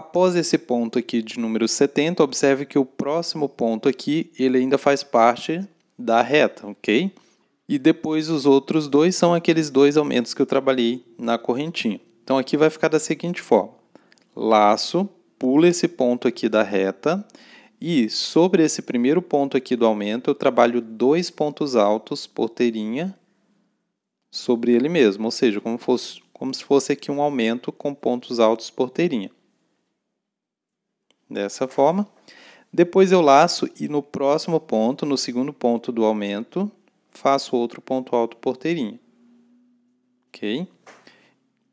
Após esse ponto aqui de número 70, observe que o próximo ponto aqui, ele ainda faz parte da reta, ok? E depois os outros dois são aqueles dois aumentos que eu trabalhei na correntinha. Então aqui vai ficar da seguinte forma. Laço, pula esse ponto aqui da reta e sobre esse primeiro ponto aqui do aumento eu trabalho dois pontos altos, porteirinha, sobre ele mesmo. Ou seja, como, fosse, como se fosse aqui um aumento com pontos altos, porteirinha dessa forma. Depois eu laço e no próximo ponto, no segundo ponto do aumento, faço outro ponto alto porteirinho. Ok?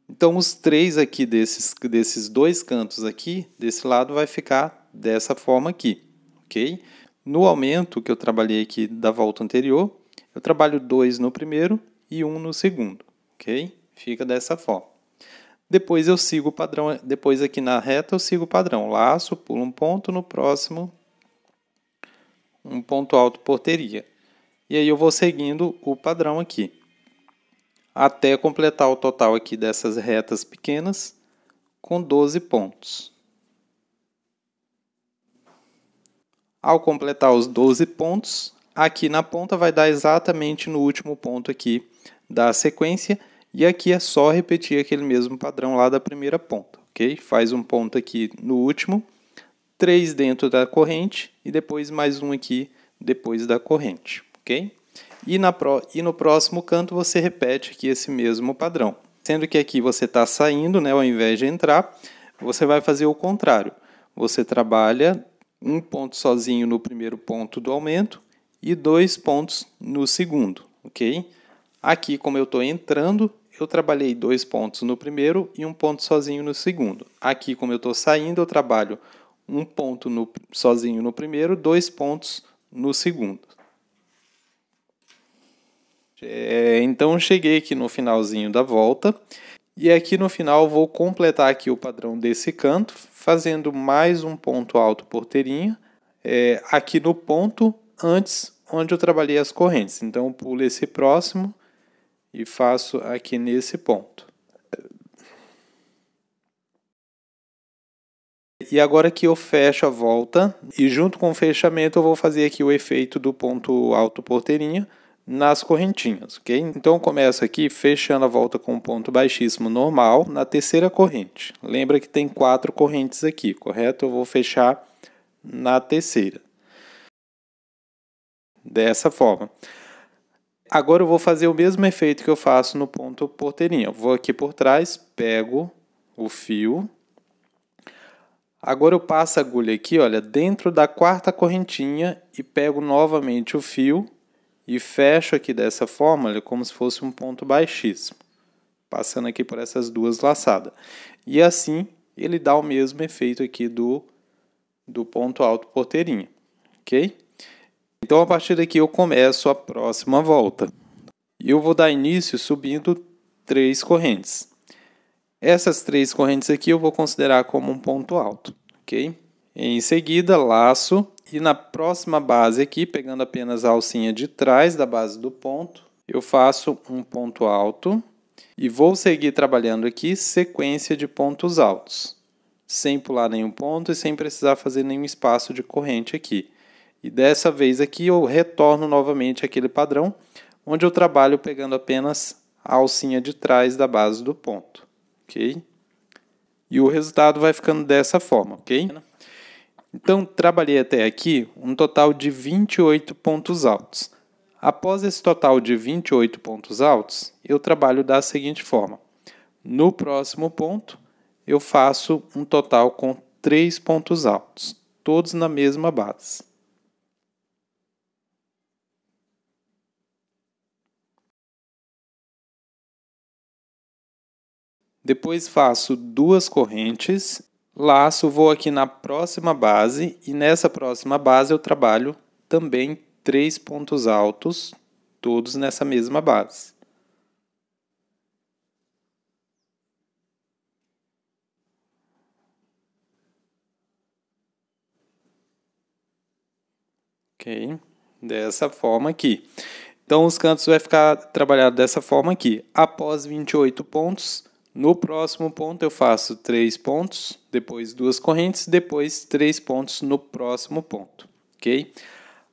Então, os três aqui desses, desses dois cantos aqui, desse lado, vai ficar dessa forma aqui. Ok? No aumento que eu trabalhei aqui da volta anterior, eu trabalho dois no primeiro e um no segundo. Ok? Fica dessa forma. Depois eu sigo o padrão, depois aqui na reta eu sigo o padrão, laço, pulo um ponto, no próximo um ponto alto porteria. E aí eu vou seguindo o padrão aqui, até completar o total aqui dessas retas pequenas com 12 pontos. Ao completar os 12 pontos, aqui na ponta vai dar exatamente no último ponto aqui da sequência, e aqui é só repetir aquele mesmo padrão lá da primeira ponta, ok? Faz um ponto aqui no último, três dentro da corrente e depois mais um aqui depois da corrente, ok? E, na pro... e no próximo canto você repete aqui esse mesmo padrão. Sendo que aqui você está saindo, né, ao invés de entrar, você vai fazer o contrário. Você trabalha um ponto sozinho no primeiro ponto do aumento e dois pontos no segundo, ok? Aqui, como eu estou entrando, eu trabalhei dois pontos no primeiro e um ponto sozinho no segundo. Aqui, como eu estou saindo, eu trabalho um ponto no, sozinho no primeiro, dois pontos no segundo. É, então, cheguei aqui no finalzinho da volta. E aqui no final vou completar aqui o padrão desse canto, fazendo mais um ponto alto porteirinha, é, aqui no ponto antes onde eu trabalhei as correntes. Então pulo esse próximo e faço aqui nesse ponto. E agora que eu fecho a volta e junto com o fechamento eu vou fazer aqui o efeito do ponto alto porteirinha nas correntinhas, ok? Então começa aqui fechando a volta com um ponto baixíssimo normal na terceira corrente. Lembra que tem quatro correntes aqui, correto? Eu vou fechar na terceira. Dessa forma. Agora eu vou fazer o mesmo efeito que eu faço no ponto porteirinho. vou aqui por trás, pego o fio. Agora eu passo a agulha aqui, olha, dentro da quarta correntinha e pego novamente o fio e fecho aqui dessa forma, olha, como se fosse um ponto baixíssimo, passando aqui por essas duas laçadas. E assim ele dá o mesmo efeito aqui do, do ponto alto porteirinha, ok? Então, a partir daqui, eu começo a próxima volta. e Eu vou dar início subindo três correntes. Essas três correntes aqui eu vou considerar como um ponto alto, ok? Em seguida, laço e na próxima base aqui, pegando apenas a alcinha de trás da base do ponto, eu faço um ponto alto e vou seguir trabalhando aqui sequência de pontos altos, sem pular nenhum ponto e sem precisar fazer nenhum espaço de corrente aqui. E dessa vez aqui eu retorno novamente aquele padrão, onde eu trabalho pegando apenas a alcinha de trás da base do ponto, ok? E o resultado vai ficando dessa forma, ok? Então, trabalhei até aqui um total de 28 pontos altos. Após esse total de 28 pontos altos, eu trabalho da seguinte forma. No próximo ponto, eu faço um total com 3 pontos altos, todos na mesma base. Depois faço duas correntes, laço, vou aqui na próxima base e nessa próxima base eu trabalho também três pontos altos, todos nessa mesma base. Ok? Dessa forma aqui. Então, os cantos vai ficar trabalhado dessa forma aqui. Após 28 pontos, no próximo ponto eu faço três pontos, depois duas correntes, depois três pontos no próximo ponto, ok?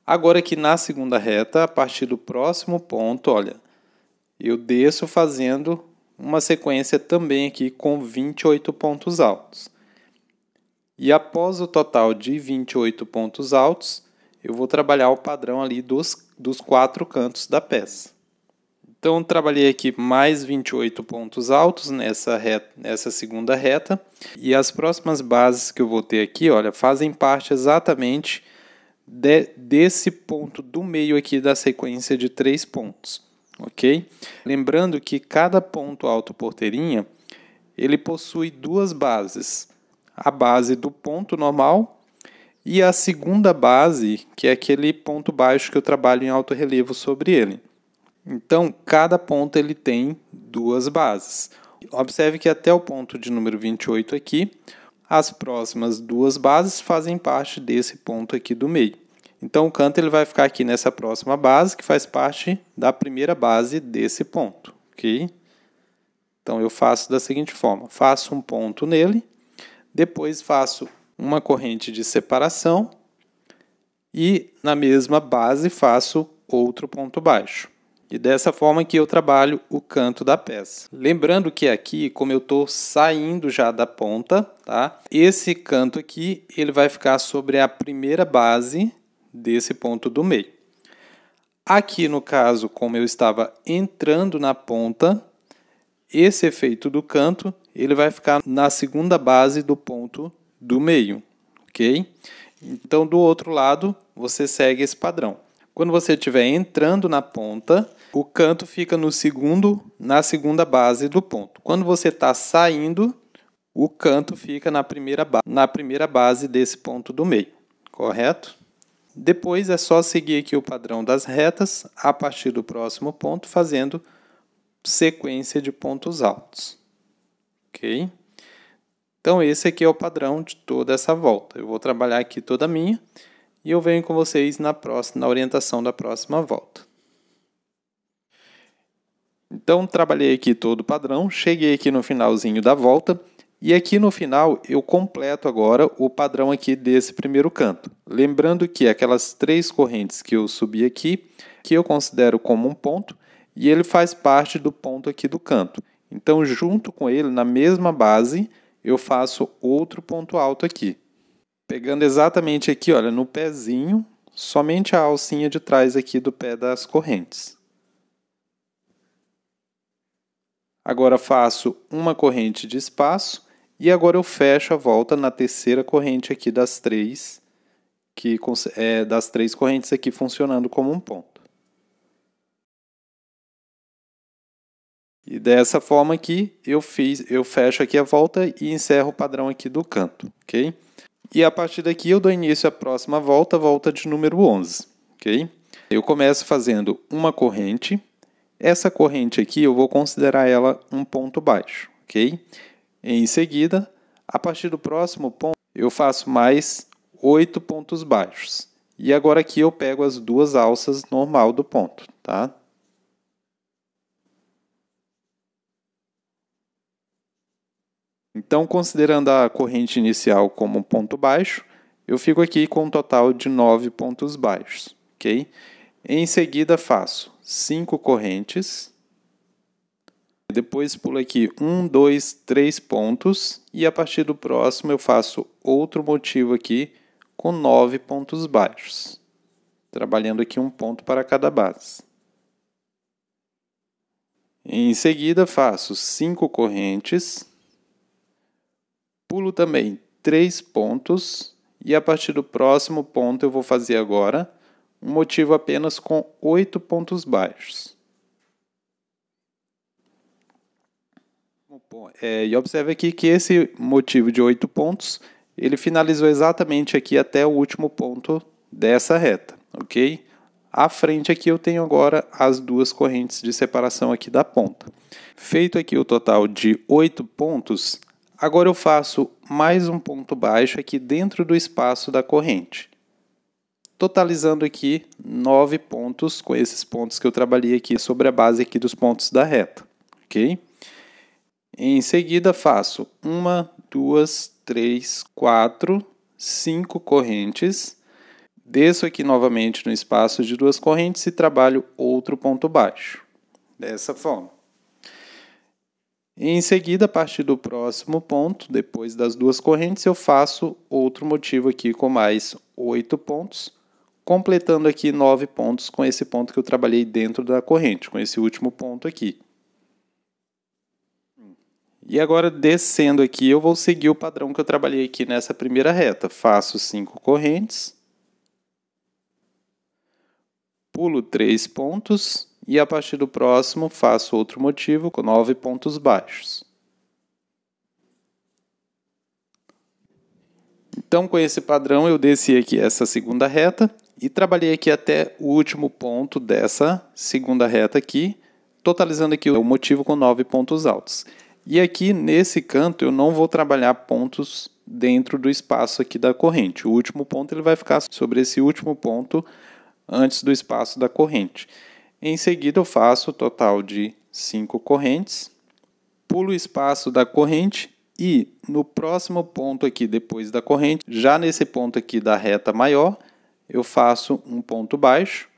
Agora aqui na segunda reta, a partir do próximo ponto, olha, eu desço fazendo uma sequência também aqui com 28 pontos altos. E após o total de 28 pontos altos, eu vou trabalhar o padrão ali dos, dos quatro cantos da peça. Então, trabalhei aqui mais 28 pontos altos nessa, reta, nessa segunda reta. E as próximas bases que eu vou ter aqui, olha, fazem parte exatamente de, desse ponto do meio aqui da sequência de três pontos, ok? Lembrando que cada ponto alto porteirinha, ele possui duas bases. A base do ponto normal e a segunda base, que é aquele ponto baixo que eu trabalho em alto relevo sobre ele. Então, cada ponto ele tem duas bases. Observe que até o ponto de número 28 aqui, as próximas duas bases fazem parte desse ponto aqui do meio. Então, o canto ele vai ficar aqui nessa próxima base, que faz parte da primeira base desse ponto, ok? Então, eu faço da seguinte forma, faço um ponto nele, depois faço uma corrente de separação e na mesma base faço outro ponto baixo. E dessa forma que eu trabalho o canto da peça. Lembrando que aqui, como eu estou saindo já da ponta, tá? Esse canto aqui, ele vai ficar sobre a primeira base desse ponto do meio. Aqui, no caso, como eu estava entrando na ponta, esse efeito do canto, ele vai ficar na segunda base do ponto do meio, ok? Então, do outro lado, você segue esse padrão. Quando você estiver entrando na ponta, o canto fica no segundo, na segunda base do ponto. Quando você está saindo, o canto fica na primeira, na primeira base desse ponto do meio, correto? Depois é só seguir aqui o padrão das retas a partir do próximo ponto, fazendo sequência de pontos altos. Ok? Então, esse aqui é o padrão de toda essa volta. Eu vou trabalhar aqui toda a minha e eu venho com vocês na, próxima, na orientação da próxima volta. Então trabalhei aqui todo o padrão, cheguei aqui no finalzinho da volta e aqui no final eu completo agora o padrão aqui desse primeiro canto. Lembrando que aquelas três correntes que eu subi aqui, que eu considero como um ponto, e ele faz parte do ponto aqui do canto. Então, junto com ele, na mesma base, eu faço outro ponto alto aqui. Pegando exatamente aqui, olha, no pezinho, somente a alcinha de trás aqui do pé das correntes. Agora faço uma corrente de espaço e agora eu fecho a volta na terceira corrente aqui das três, que é, das três correntes aqui funcionando como um ponto. E dessa forma aqui eu fiz, eu fecho aqui a volta e encerro o padrão aqui do canto, ok? E a partir daqui eu dou início à próxima volta, volta de número 11, ok? Eu começo fazendo uma corrente essa corrente aqui eu vou considerar ela um ponto baixo, ok? Em seguida, a partir do próximo ponto, eu faço mais oito pontos baixos. E agora aqui eu pego as duas alças normal do ponto, tá? Então, considerando a corrente inicial como um ponto baixo, eu fico aqui com um total de nove pontos baixos, ok? Em seguida, faço cinco correntes. Depois pulo aqui um, dois, três pontos e a partir do próximo eu faço outro motivo aqui com nove pontos baixos, trabalhando aqui um ponto para cada base. Em seguida faço cinco correntes, pulo também três pontos e a partir do próximo ponto eu vou fazer agora um motivo apenas com oito pontos baixos. É, e observe aqui que esse motivo de oito pontos ele finalizou exatamente aqui até o último ponto dessa reta, ok? À frente aqui eu tenho agora as duas correntes de separação aqui da ponta. Feito aqui o total de oito pontos, agora eu faço mais um ponto baixo aqui dentro do espaço da corrente totalizando aqui nove pontos com esses pontos que eu trabalhei aqui sobre a base aqui dos pontos da reta, ok? Em seguida faço uma, duas, três, quatro, cinco correntes, desço aqui novamente no espaço de duas correntes e trabalho outro ponto baixo, dessa forma. Em seguida, a partir do próximo ponto, depois das duas correntes, eu faço outro motivo aqui com mais oito pontos, completando aqui nove pontos com esse ponto que eu trabalhei dentro da corrente, com esse último ponto aqui. E agora, descendo aqui, eu vou seguir o padrão que eu trabalhei aqui nessa primeira reta. Faço cinco correntes, pulo três pontos e, a partir do próximo, faço outro motivo com nove pontos baixos. Então, com esse padrão, eu desci aqui essa segunda reta, e trabalhei aqui até o último ponto dessa segunda reta aqui, totalizando aqui o motivo com nove pontos altos. E aqui nesse canto eu não vou trabalhar pontos dentro do espaço aqui da corrente. O último ponto ele vai ficar sobre esse último ponto antes do espaço da corrente. Em seguida eu faço o total de cinco correntes, pulo o espaço da corrente e no próximo ponto aqui depois da corrente, já nesse ponto aqui da reta maior, eu faço um ponto baixo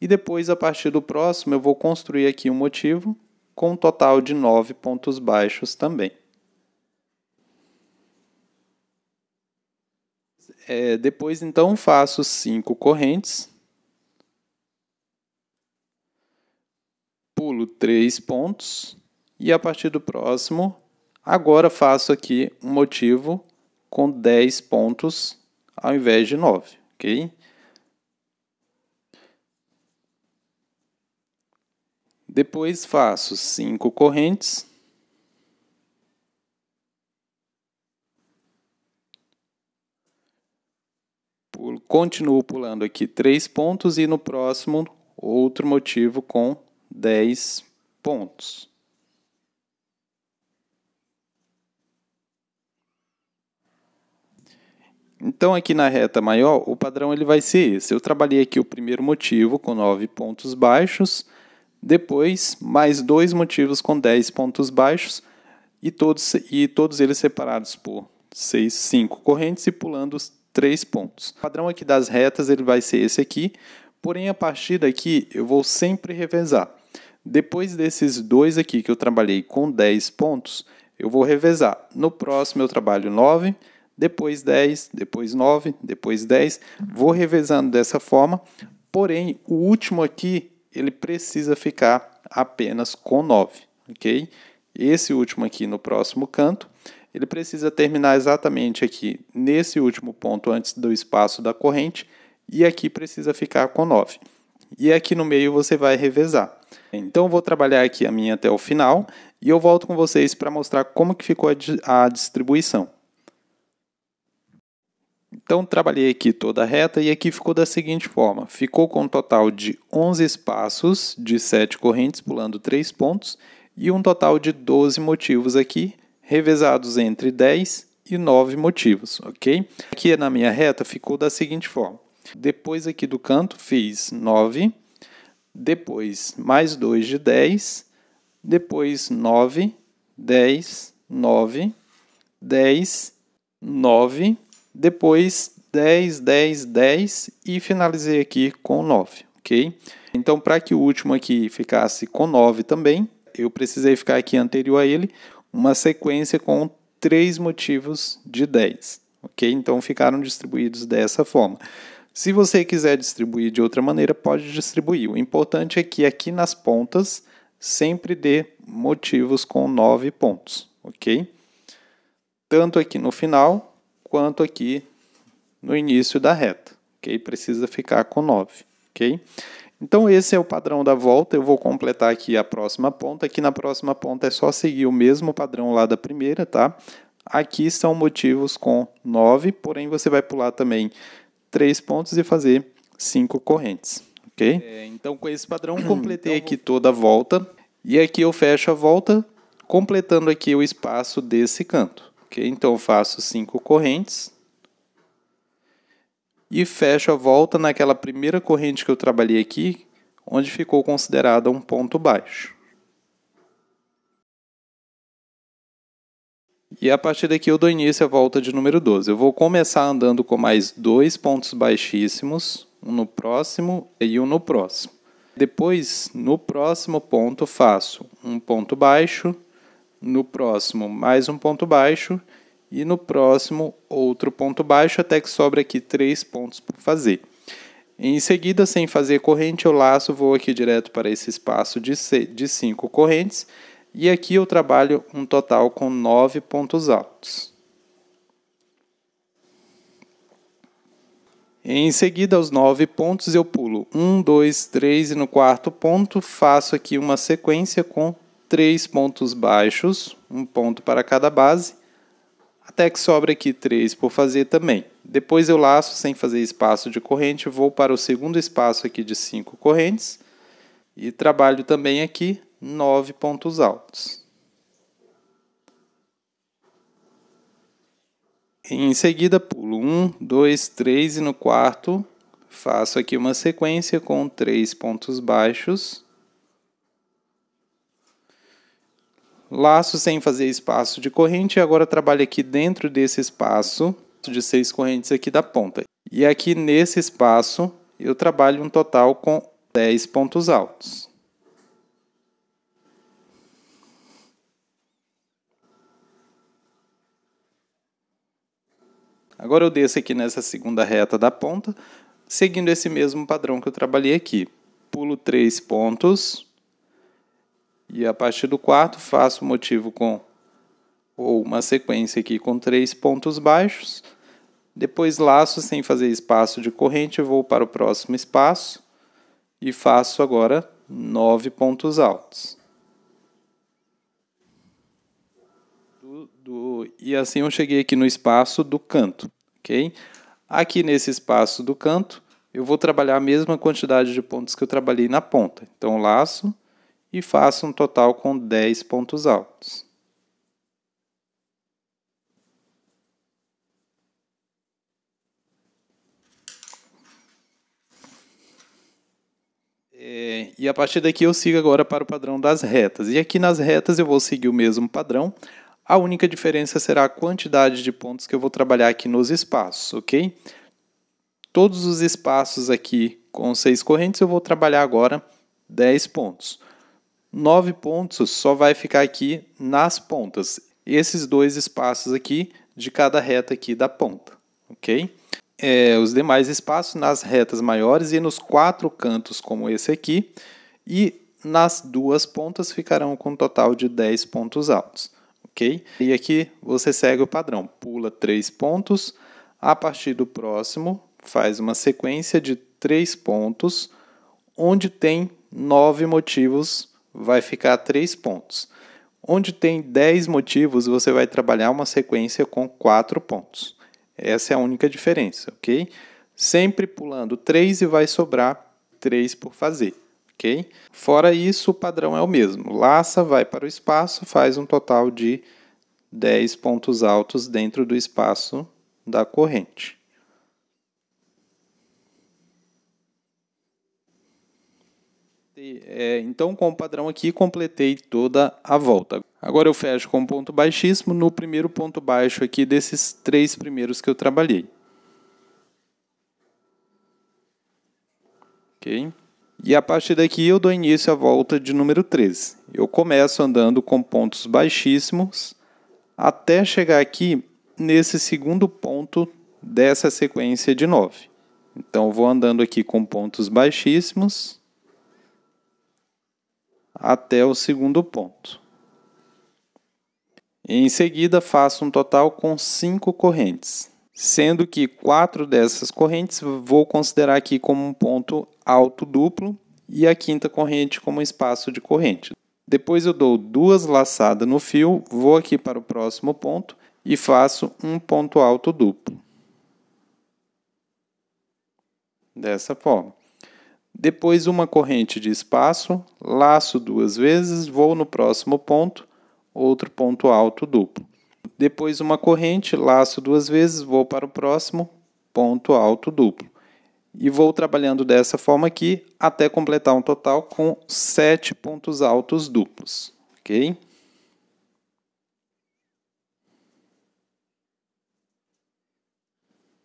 e depois, a partir do próximo, eu vou construir aqui um motivo com um total de nove pontos baixos também. É, depois, então, faço cinco correntes. Pulo três pontos. E a partir do próximo, agora faço aqui um motivo com 10 pontos ao invés de 9, ok? Depois faço cinco correntes. Continuo pulando aqui três pontos e no próximo outro motivo com 10 pontos. Então, aqui na reta maior, o padrão ele vai ser esse. Eu trabalhei aqui o primeiro motivo com nove pontos baixos, depois, mais dois motivos com 10 pontos baixos e todos, e todos eles separados por 6, 5 correntes e pulando os 3 pontos. O padrão aqui das retas ele vai ser esse aqui, porém a partir daqui eu vou sempre revezar. Depois desses dois aqui que eu trabalhei com 10 pontos, eu vou revezar. No próximo eu trabalho 9, depois 10, depois 9, depois 10. Vou revezando dessa forma. Porém, o último aqui ele precisa ficar apenas com 9, ok? Esse último aqui no próximo canto, ele precisa terminar exatamente aqui nesse último ponto antes do espaço da corrente e aqui precisa ficar com 9. E aqui no meio você vai revezar. Então eu vou trabalhar aqui a minha até o final e eu volto com vocês para mostrar como que ficou a distribuição. Então trabalhei aqui toda a reta e aqui ficou da seguinte forma: ficou com um total de 11 espaços de 7 correntes, pulando 3 pontos, e um total de 12 motivos aqui, revezados entre 10 e 9 motivos, ok? Aqui na minha reta ficou da seguinte forma: depois aqui do canto fiz 9, depois mais 2 de 10, depois 9, 10, 9, 10, 9 depois 10, 10, 10 e finalizei aqui com 9, ok? Então, para que o último aqui ficasse com 9 também, eu precisei ficar aqui anterior a ele uma sequência com três motivos de 10, ok? Então, ficaram distribuídos dessa forma. Se você quiser distribuir de outra maneira, pode distribuir. O importante é que aqui nas pontas sempre dê motivos com 9 pontos, ok? Tanto aqui no final quanto aqui no início da reta, ok? Precisa ficar com 9, ok? Então esse é o padrão da volta, eu vou completar aqui a próxima ponta, aqui na próxima ponta é só seguir o mesmo padrão lá da primeira, tá? Aqui são motivos com 9, porém você vai pular também 3 pontos e fazer 5 correntes, ok? É, então com esse padrão completei então, aqui vou... toda a volta, e aqui eu fecho a volta completando aqui o espaço desse canto ok? Então eu faço cinco correntes e fecho a volta naquela primeira corrente que eu trabalhei aqui, onde ficou considerada um ponto baixo. E a partir daqui eu dou início à volta de número 12. Eu vou começar andando com mais dois pontos baixíssimos, um no próximo e um no próximo. Depois, no próximo ponto, faço um ponto baixo, no próximo mais um ponto baixo e no próximo outro ponto baixo até que sobra aqui três pontos por fazer. Em seguida, sem fazer corrente, eu laço, vou aqui direto para esse espaço de, de cinco correntes e aqui eu trabalho um total com nove pontos altos. Em seguida, aos nove pontos, eu pulo um, dois, três e no quarto ponto faço aqui uma sequência com três pontos baixos, um ponto para cada base, até que sobra aqui três por fazer também. Depois eu laço sem fazer espaço de corrente, vou para o segundo espaço aqui de cinco correntes e trabalho também aqui nove pontos altos. Em seguida, pulo um, dois, três e no quarto faço aqui uma sequência com três pontos baixos laço sem fazer espaço de corrente e agora trabalho aqui dentro desse espaço de seis correntes aqui da ponta. E aqui nesse espaço eu trabalho um total com 10 pontos altos. Agora eu desço aqui nessa segunda reta da ponta, seguindo esse mesmo padrão que eu trabalhei aqui. Pulo três pontos, e a partir do quarto, faço o motivo com ou uma sequência aqui com três pontos baixos. Depois laço sem fazer espaço de corrente, vou para o próximo espaço e faço agora nove pontos altos. Do, do, e assim eu cheguei aqui no espaço do canto, ok? Aqui nesse espaço do canto, eu vou trabalhar a mesma quantidade de pontos que eu trabalhei na ponta. Então, laço, e faça um total com 10 pontos altos. É, e a partir daqui eu sigo agora para o padrão das retas. E aqui nas retas eu vou seguir o mesmo padrão. A única diferença será a quantidade de pontos que eu vou trabalhar aqui nos espaços, ok? Todos os espaços aqui com seis correntes eu vou trabalhar agora 10 pontos nove pontos só vai ficar aqui nas pontas. Esses dois espaços aqui de cada reta aqui da ponta, ok? É, os demais espaços nas retas maiores e nos quatro cantos como esse aqui e nas duas pontas ficarão com um total de 10 pontos altos, ok? E aqui você segue o padrão, pula três pontos, a partir do próximo faz uma sequência de três pontos, onde tem nove motivos vai ficar 3 pontos. Onde tem 10 motivos, você vai trabalhar uma sequência com 4 pontos. Essa é a única diferença, ok? Sempre pulando 3 e vai sobrar 3 por fazer, ok? Fora isso, o padrão é o mesmo. Laça, vai para o espaço, faz um total de 10 pontos altos dentro do espaço da corrente. É, então, com o padrão aqui, completei toda a volta. Agora eu fecho com ponto baixíssimo no primeiro ponto baixo aqui desses três primeiros que eu trabalhei. Ok? E a partir daqui eu dou início à volta de número 13. Eu começo andando com pontos baixíssimos até chegar aqui nesse segundo ponto dessa sequência de 9. Então vou andando aqui com pontos baixíssimos até o segundo ponto. Em seguida, faço um total com cinco correntes, sendo que quatro dessas correntes vou considerar aqui como um ponto alto duplo e a quinta corrente como espaço de corrente. Depois eu dou duas laçadas no fio, vou aqui para o próximo ponto e faço um ponto alto duplo. Dessa forma depois uma corrente de espaço, laço duas vezes, vou no próximo ponto, outro ponto alto duplo. Depois uma corrente, laço duas vezes, vou para o próximo, ponto alto duplo. E vou trabalhando dessa forma aqui até completar um total com sete pontos altos duplos, ok?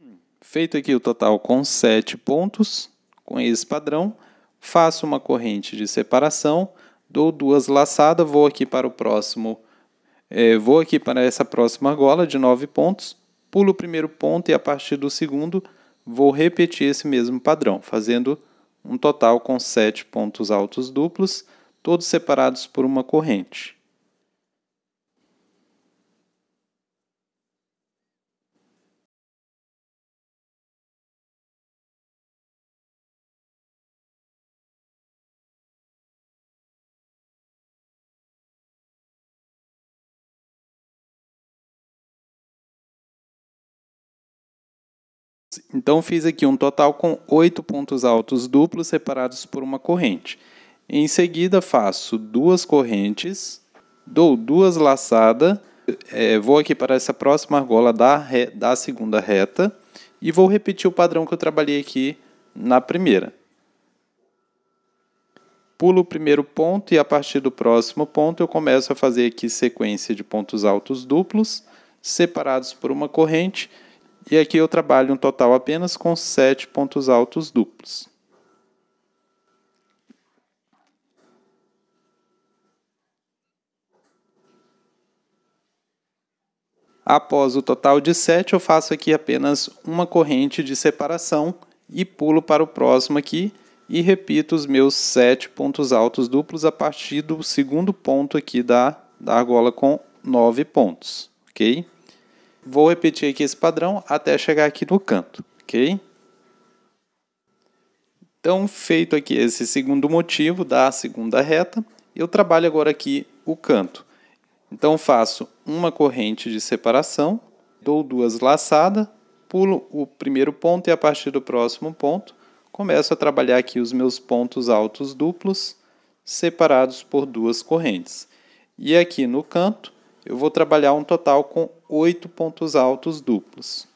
Hum, feito aqui o total com sete pontos, com esse padrão, faço uma corrente de separação, dou duas laçadas, vou aqui para o próximo, é, vou aqui para essa próxima argola de nove pontos, pulo o primeiro ponto e a partir do segundo vou repetir esse mesmo padrão, fazendo um total com sete pontos altos duplos, todos separados por uma corrente. Então fiz aqui um total com oito pontos altos duplos separados por uma corrente. Em seguida faço duas correntes, dou duas laçadas, é, vou aqui para essa próxima argola da, da segunda reta e vou repetir o padrão que eu trabalhei aqui na primeira. Pulo o primeiro ponto e a partir do próximo ponto eu começo a fazer aqui sequência de pontos altos duplos separados por uma corrente e aqui eu trabalho um total apenas com sete pontos altos duplos. Após o total de 7, eu faço aqui apenas uma corrente de separação e pulo para o próximo aqui e repito os meus 7 pontos altos duplos a partir do segundo ponto aqui da, da argola com 9 pontos, ok? Vou repetir aqui esse padrão até chegar aqui no canto, ok? Então, feito aqui esse segundo motivo da segunda reta, eu trabalho agora aqui o canto. Então, faço uma corrente de separação, dou duas laçadas, pulo o primeiro ponto e a partir do próximo ponto, começo a trabalhar aqui os meus pontos altos duplos, separados por duas correntes. E aqui no canto, eu vou trabalhar um total com oito pontos altos duplos.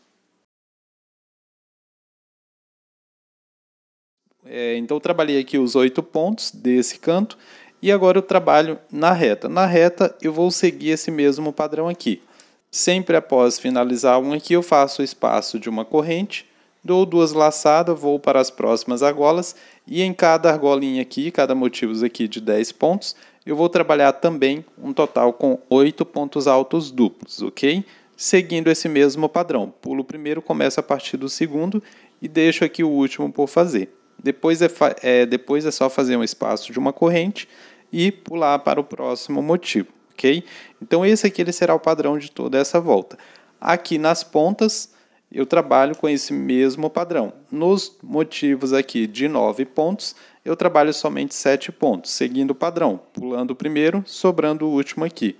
É, então, eu trabalhei aqui os oito pontos desse canto e agora eu trabalho na reta. Na reta, eu vou seguir esse mesmo padrão aqui. Sempre após finalizar um aqui, eu faço o espaço de uma corrente, dou duas laçadas, vou para as próximas argolas e em cada argolinha aqui, cada motivo aqui de 10 pontos, eu vou trabalhar também um total com oito pontos altos duplos, ok? Seguindo esse mesmo padrão. Pulo o primeiro, começo a partir do segundo e deixo aqui o último por fazer. Depois é, fa é, depois é só fazer um espaço de uma corrente e pular para o próximo motivo, ok? Então esse aqui ele será o padrão de toda essa volta. Aqui nas pontas eu trabalho com esse mesmo padrão. Nos motivos aqui de nove pontos, eu trabalho somente 7 pontos, seguindo o padrão, pulando o primeiro, sobrando o último aqui.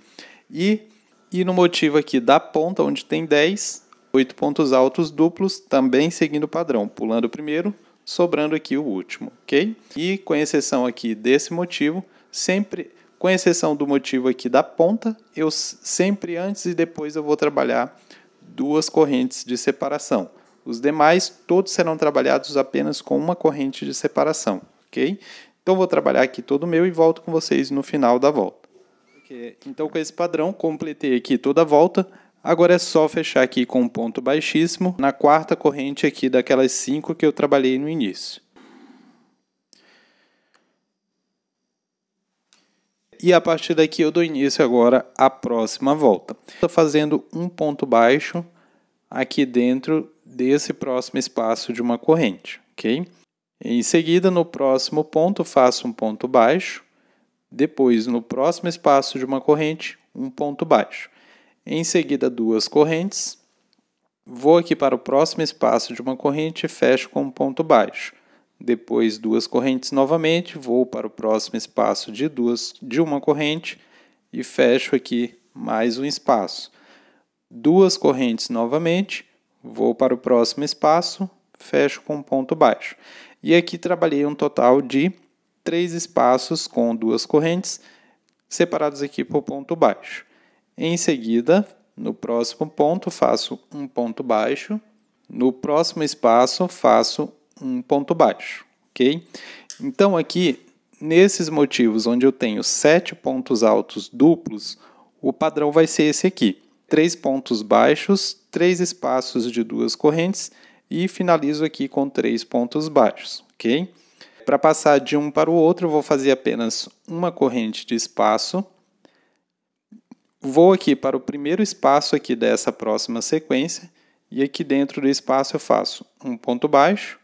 E, e no motivo aqui da ponta, onde tem 10, 8 pontos altos duplos, também seguindo o padrão, pulando o primeiro, sobrando aqui o último, ok? E com exceção aqui desse motivo, sempre, com exceção do motivo aqui da ponta, eu sempre antes e depois eu vou trabalhar duas correntes de separação. Os demais, todos serão trabalhados apenas com uma corrente de separação ok? Então vou trabalhar aqui todo o meu e volto com vocês no final da volta. Okay. Então com esse padrão, completei aqui toda a volta, Agora é só fechar aqui com um ponto baixíssimo na quarta corrente aqui daquelas cinco que eu trabalhei no início. E a partir daqui eu dou início agora à próxima volta. Estou fazendo um ponto baixo aqui dentro desse próximo espaço de uma corrente, ok? Em seguida, no próximo ponto, faço um ponto baixo. Depois, no próximo espaço de uma corrente, um ponto baixo. Em seguida, duas correntes. Vou aqui para o próximo espaço de uma corrente e fecho com um ponto baixo. Depois, duas correntes novamente. Vou para o próximo espaço de, duas, de uma corrente e fecho aqui mais um espaço. Duas correntes novamente. Vou para o próximo espaço, fecho com um ponto baixo. E aqui trabalhei um total de três espaços com duas correntes, separados aqui por ponto baixo. Em seguida, no próximo ponto, faço um ponto baixo. No próximo espaço, faço um ponto baixo, ok? Então, aqui, nesses motivos onde eu tenho sete pontos altos duplos, o padrão vai ser esse aqui. Três pontos baixos, três espaços de duas correntes e finalizo aqui com três pontos baixos, ok? Para passar de um para o outro, vou fazer apenas uma corrente de espaço. Vou aqui para o primeiro espaço aqui dessa próxima sequência e aqui dentro do espaço eu faço um ponto baixo,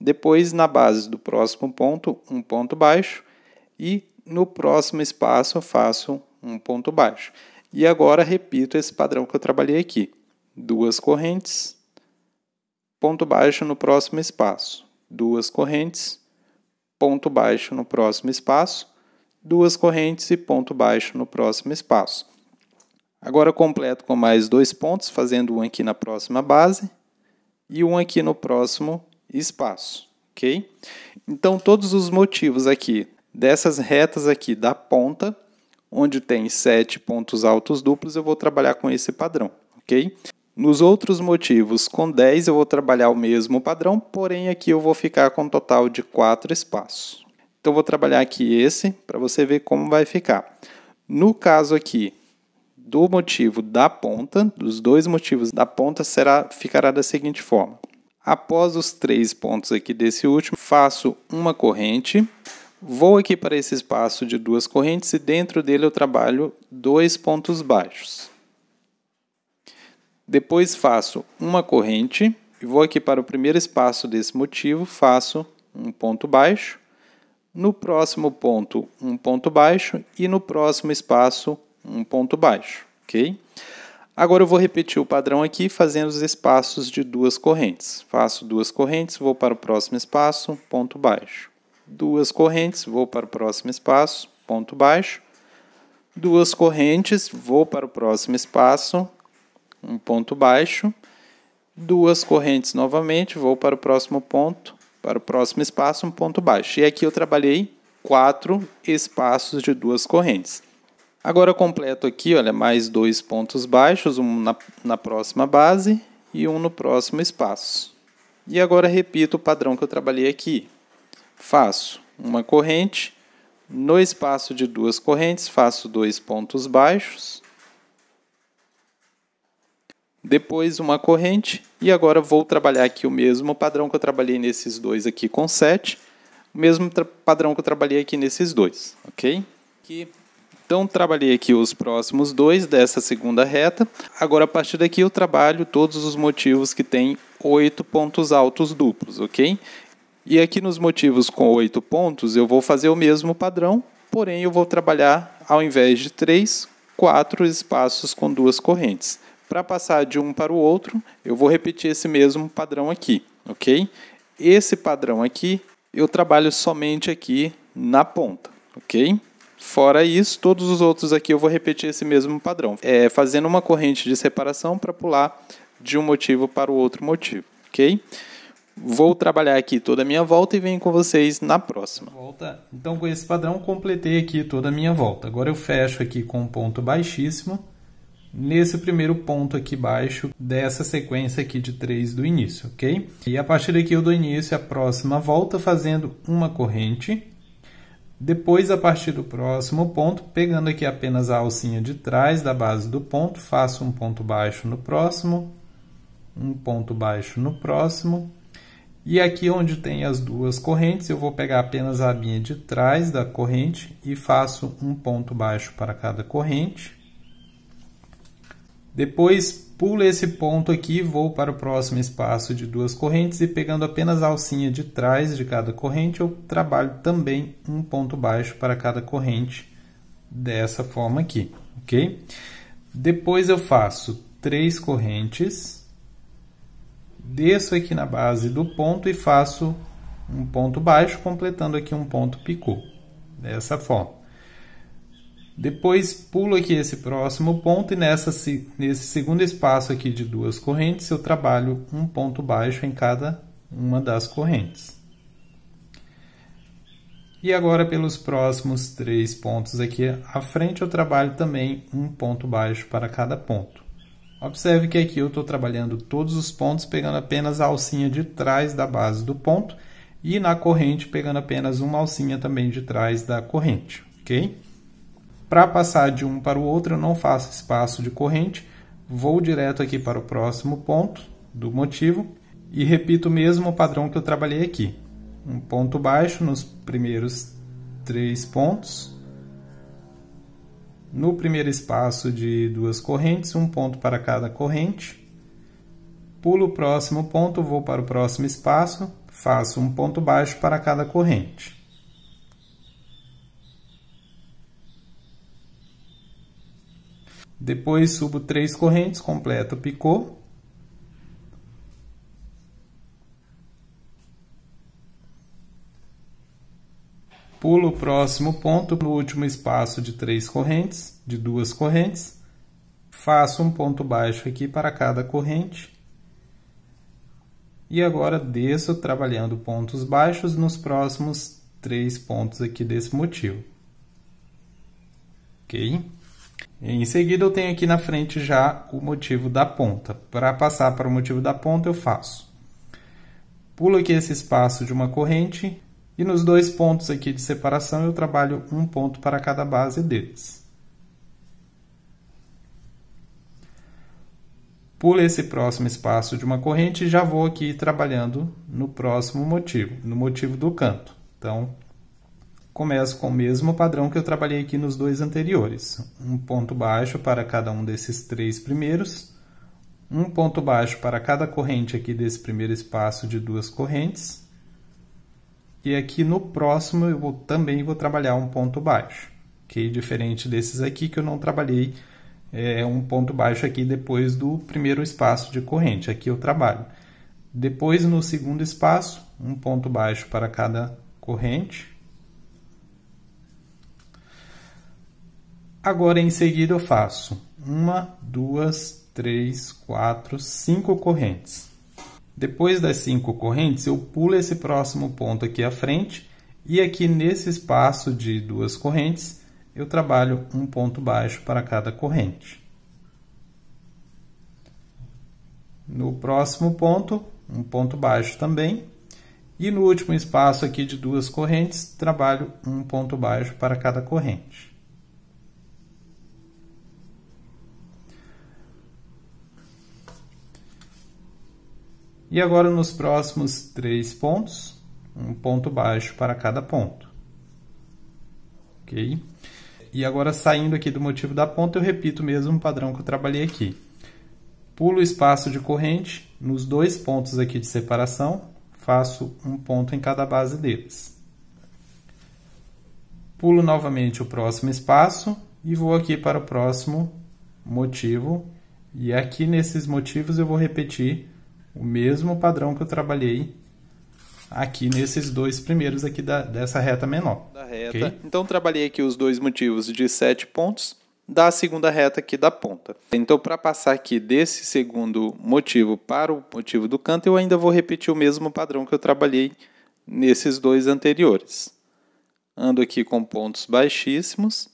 depois na base do próximo ponto, um ponto baixo e no próximo espaço eu faço um ponto baixo. E agora repito esse padrão que eu trabalhei aqui. Duas correntes, ponto baixo no próximo espaço, duas correntes, ponto baixo no próximo espaço, duas correntes e ponto baixo no próximo espaço. Agora completo com mais dois pontos, fazendo um aqui na próxima base e um aqui no próximo espaço, ok? Então todos os motivos aqui dessas retas aqui da ponta, onde tem sete pontos altos duplos, eu vou trabalhar com esse padrão, ok? Nos outros motivos, com 10 eu vou trabalhar o mesmo padrão, porém aqui eu vou ficar com um total de 4 espaços. Então vou trabalhar aqui esse para você ver como vai ficar. No caso aqui do motivo da ponta, dos dois motivos da ponta será ficará da seguinte forma. Após os três pontos aqui desse último, faço uma corrente, vou aqui para esse espaço de duas correntes e dentro dele eu trabalho dois pontos baixos. Depois faço uma corrente e vou aqui para o primeiro espaço desse motivo, faço um ponto baixo, no próximo ponto um ponto baixo e no próximo espaço um ponto baixo, ok? Agora eu vou repetir o padrão aqui fazendo os espaços de duas correntes. Faço duas correntes, vou para o próximo espaço, ponto baixo. Duas correntes, vou para o próximo espaço, ponto baixo. Duas correntes, vou para o próximo espaço, um ponto baixo, duas correntes novamente, vou para o próximo ponto, para o próximo espaço, um ponto baixo. E aqui eu trabalhei quatro espaços de duas correntes. Agora eu completo aqui, olha, mais dois pontos baixos, um na, na próxima base e um no próximo espaço. E agora repito o padrão que eu trabalhei aqui. Faço uma corrente, no espaço de duas correntes faço dois pontos baixos, depois uma corrente, e agora vou trabalhar aqui o mesmo padrão que eu trabalhei nesses dois aqui com 7, o mesmo padrão que eu trabalhei aqui nesses dois, ok? Aqui. Então, trabalhei aqui os próximos dois dessa segunda reta. Agora, a partir daqui, eu trabalho todos os motivos que têm oito pontos altos duplos, ok? E aqui nos motivos com oito pontos, eu vou fazer o mesmo padrão, porém, eu vou trabalhar, ao invés de três, quatro espaços com duas correntes. Para passar de um para o outro, eu vou repetir esse mesmo padrão aqui, ok? Esse padrão aqui, eu trabalho somente aqui na ponta, ok? Fora isso, todos os outros aqui eu vou repetir esse mesmo padrão, é, fazendo uma corrente de separação para pular de um motivo para o outro motivo, ok? Vou trabalhar aqui toda a minha volta e venho com vocês na próxima. Volta. Então, com esse padrão, completei aqui toda a minha volta. Agora eu fecho aqui com um ponto baixíssimo nesse primeiro ponto aqui baixo dessa sequência aqui de 3 do início, ok? E a partir daqui eu dou início à próxima volta fazendo uma corrente. Depois, a partir do próximo ponto, pegando aqui apenas a alcinha de trás da base do ponto, faço um ponto baixo no próximo, um ponto baixo no próximo. E aqui onde tem as duas correntes, eu vou pegar apenas a abinha de trás da corrente e faço um ponto baixo para cada corrente depois pulo esse ponto aqui, vou para o próximo espaço de duas correntes e pegando apenas a alcinha de trás de cada corrente, eu trabalho também um ponto baixo para cada corrente dessa forma aqui, ok? Depois eu faço três correntes, desço aqui na base do ponto e faço um ponto baixo, completando aqui um ponto picô, dessa forma. Depois pulo aqui esse próximo ponto e nessa, nesse segundo espaço aqui de duas correntes eu trabalho um ponto baixo em cada uma das correntes. E agora pelos próximos três pontos aqui à frente eu trabalho também um ponto baixo para cada ponto. Observe que aqui eu estou trabalhando todos os pontos pegando apenas a alcinha de trás da base do ponto e na corrente pegando apenas uma alcinha também de trás da corrente, ok? Para passar de um para o outro, eu não faço espaço de corrente, vou direto aqui para o próximo ponto do motivo e repito mesmo o padrão que eu trabalhei aqui. Um ponto baixo nos primeiros três pontos, no primeiro espaço de duas correntes, um ponto para cada corrente. Pulo o próximo ponto, vou para o próximo espaço, faço um ponto baixo para cada corrente. Depois subo três correntes, completo o picô. Pulo o próximo ponto no último espaço de três correntes, de duas correntes. Faço um ponto baixo aqui para cada corrente. E agora desço trabalhando pontos baixos nos próximos três pontos aqui desse motivo. Ok? Em seguida, eu tenho aqui na frente já o motivo da ponta. Para passar para o motivo da ponta, eu faço. Pulo aqui esse espaço de uma corrente e nos dois pontos aqui de separação, eu trabalho um ponto para cada base deles. Pulo esse próximo espaço de uma corrente e já vou aqui trabalhando no próximo motivo, no motivo do canto. Então, começo com o mesmo padrão que eu trabalhei aqui nos dois anteriores. Um ponto baixo para cada um desses três primeiros, um ponto baixo para cada corrente aqui desse primeiro espaço de duas correntes, e aqui no próximo eu vou, também vou trabalhar um ponto baixo, que é diferente desses aqui que eu não trabalhei é, um ponto baixo aqui depois do primeiro espaço de corrente, aqui eu trabalho. Depois no segundo espaço, um ponto baixo para cada corrente, Agora em seguida eu faço uma, duas, três, quatro, cinco correntes. Depois das cinco correntes, eu pulo esse próximo ponto aqui à frente e aqui nesse espaço de duas correntes, eu trabalho um ponto baixo para cada corrente. No próximo ponto, um ponto baixo também. E no último espaço aqui de duas correntes, trabalho um ponto baixo para cada corrente. E agora nos próximos três pontos, um ponto baixo para cada ponto. Ok? E agora saindo aqui do motivo da ponta, eu repito o mesmo padrão que eu trabalhei aqui. Pulo o espaço de corrente nos dois pontos aqui de separação, faço um ponto em cada base deles. Pulo novamente o próximo espaço e vou aqui para o próximo motivo. E aqui nesses motivos eu vou repetir o mesmo padrão que eu trabalhei aqui nesses dois primeiros aqui da, dessa reta menor. Da reta. Okay? Então trabalhei aqui os dois motivos de sete pontos da segunda reta aqui da ponta. Então para passar aqui desse segundo motivo para o motivo do canto, eu ainda vou repetir o mesmo padrão que eu trabalhei nesses dois anteriores. Ando aqui com pontos baixíssimos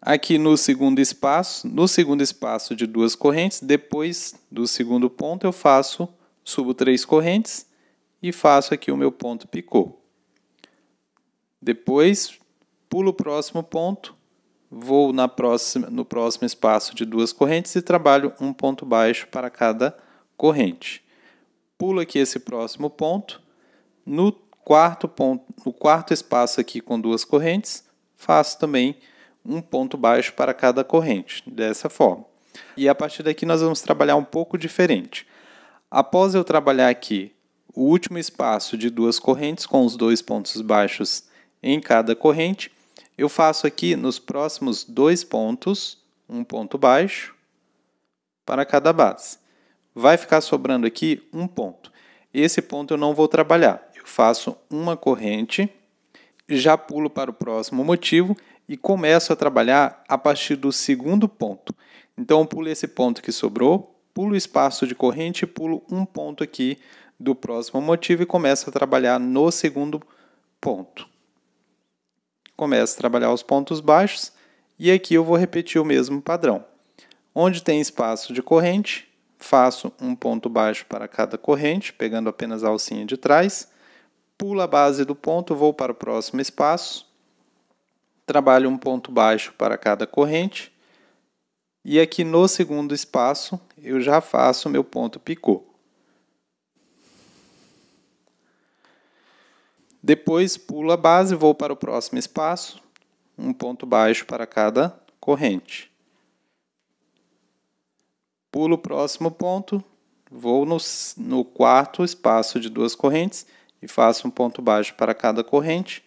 aqui no segundo espaço, no segundo espaço de duas correntes, depois do segundo ponto eu faço, subo três correntes e faço aqui o meu ponto picô. Depois pulo o próximo ponto, vou na próxima, no próximo espaço de duas correntes e trabalho um ponto baixo para cada corrente. Pulo aqui esse próximo ponto, no quarto ponto, no quarto espaço aqui com duas correntes, faço também um ponto baixo para cada corrente, dessa forma. E a partir daqui nós vamos trabalhar um pouco diferente. Após eu trabalhar aqui o último espaço de duas correntes com os dois pontos baixos em cada corrente, eu faço aqui nos próximos dois pontos um ponto baixo para cada base. Vai ficar sobrando aqui um ponto. Esse ponto eu não vou trabalhar. Eu faço uma corrente, já pulo para o próximo motivo e começo a trabalhar a partir do segundo ponto. Então, pulo esse ponto que sobrou, pulo o espaço de corrente, pulo um ponto aqui do próximo motivo e começo a trabalhar no segundo ponto. Começo a trabalhar os pontos baixos e aqui eu vou repetir o mesmo padrão. Onde tem espaço de corrente, faço um ponto baixo para cada corrente, pegando apenas a alcinha de trás, pulo a base do ponto, vou para o próximo espaço, trabalho um ponto baixo para cada corrente. E aqui no segundo espaço, eu já faço meu ponto picô. Depois pulo a base, vou para o próximo espaço, um ponto baixo para cada corrente. Pulo o próximo ponto, vou no, no quarto espaço de duas correntes e faço um ponto baixo para cada corrente.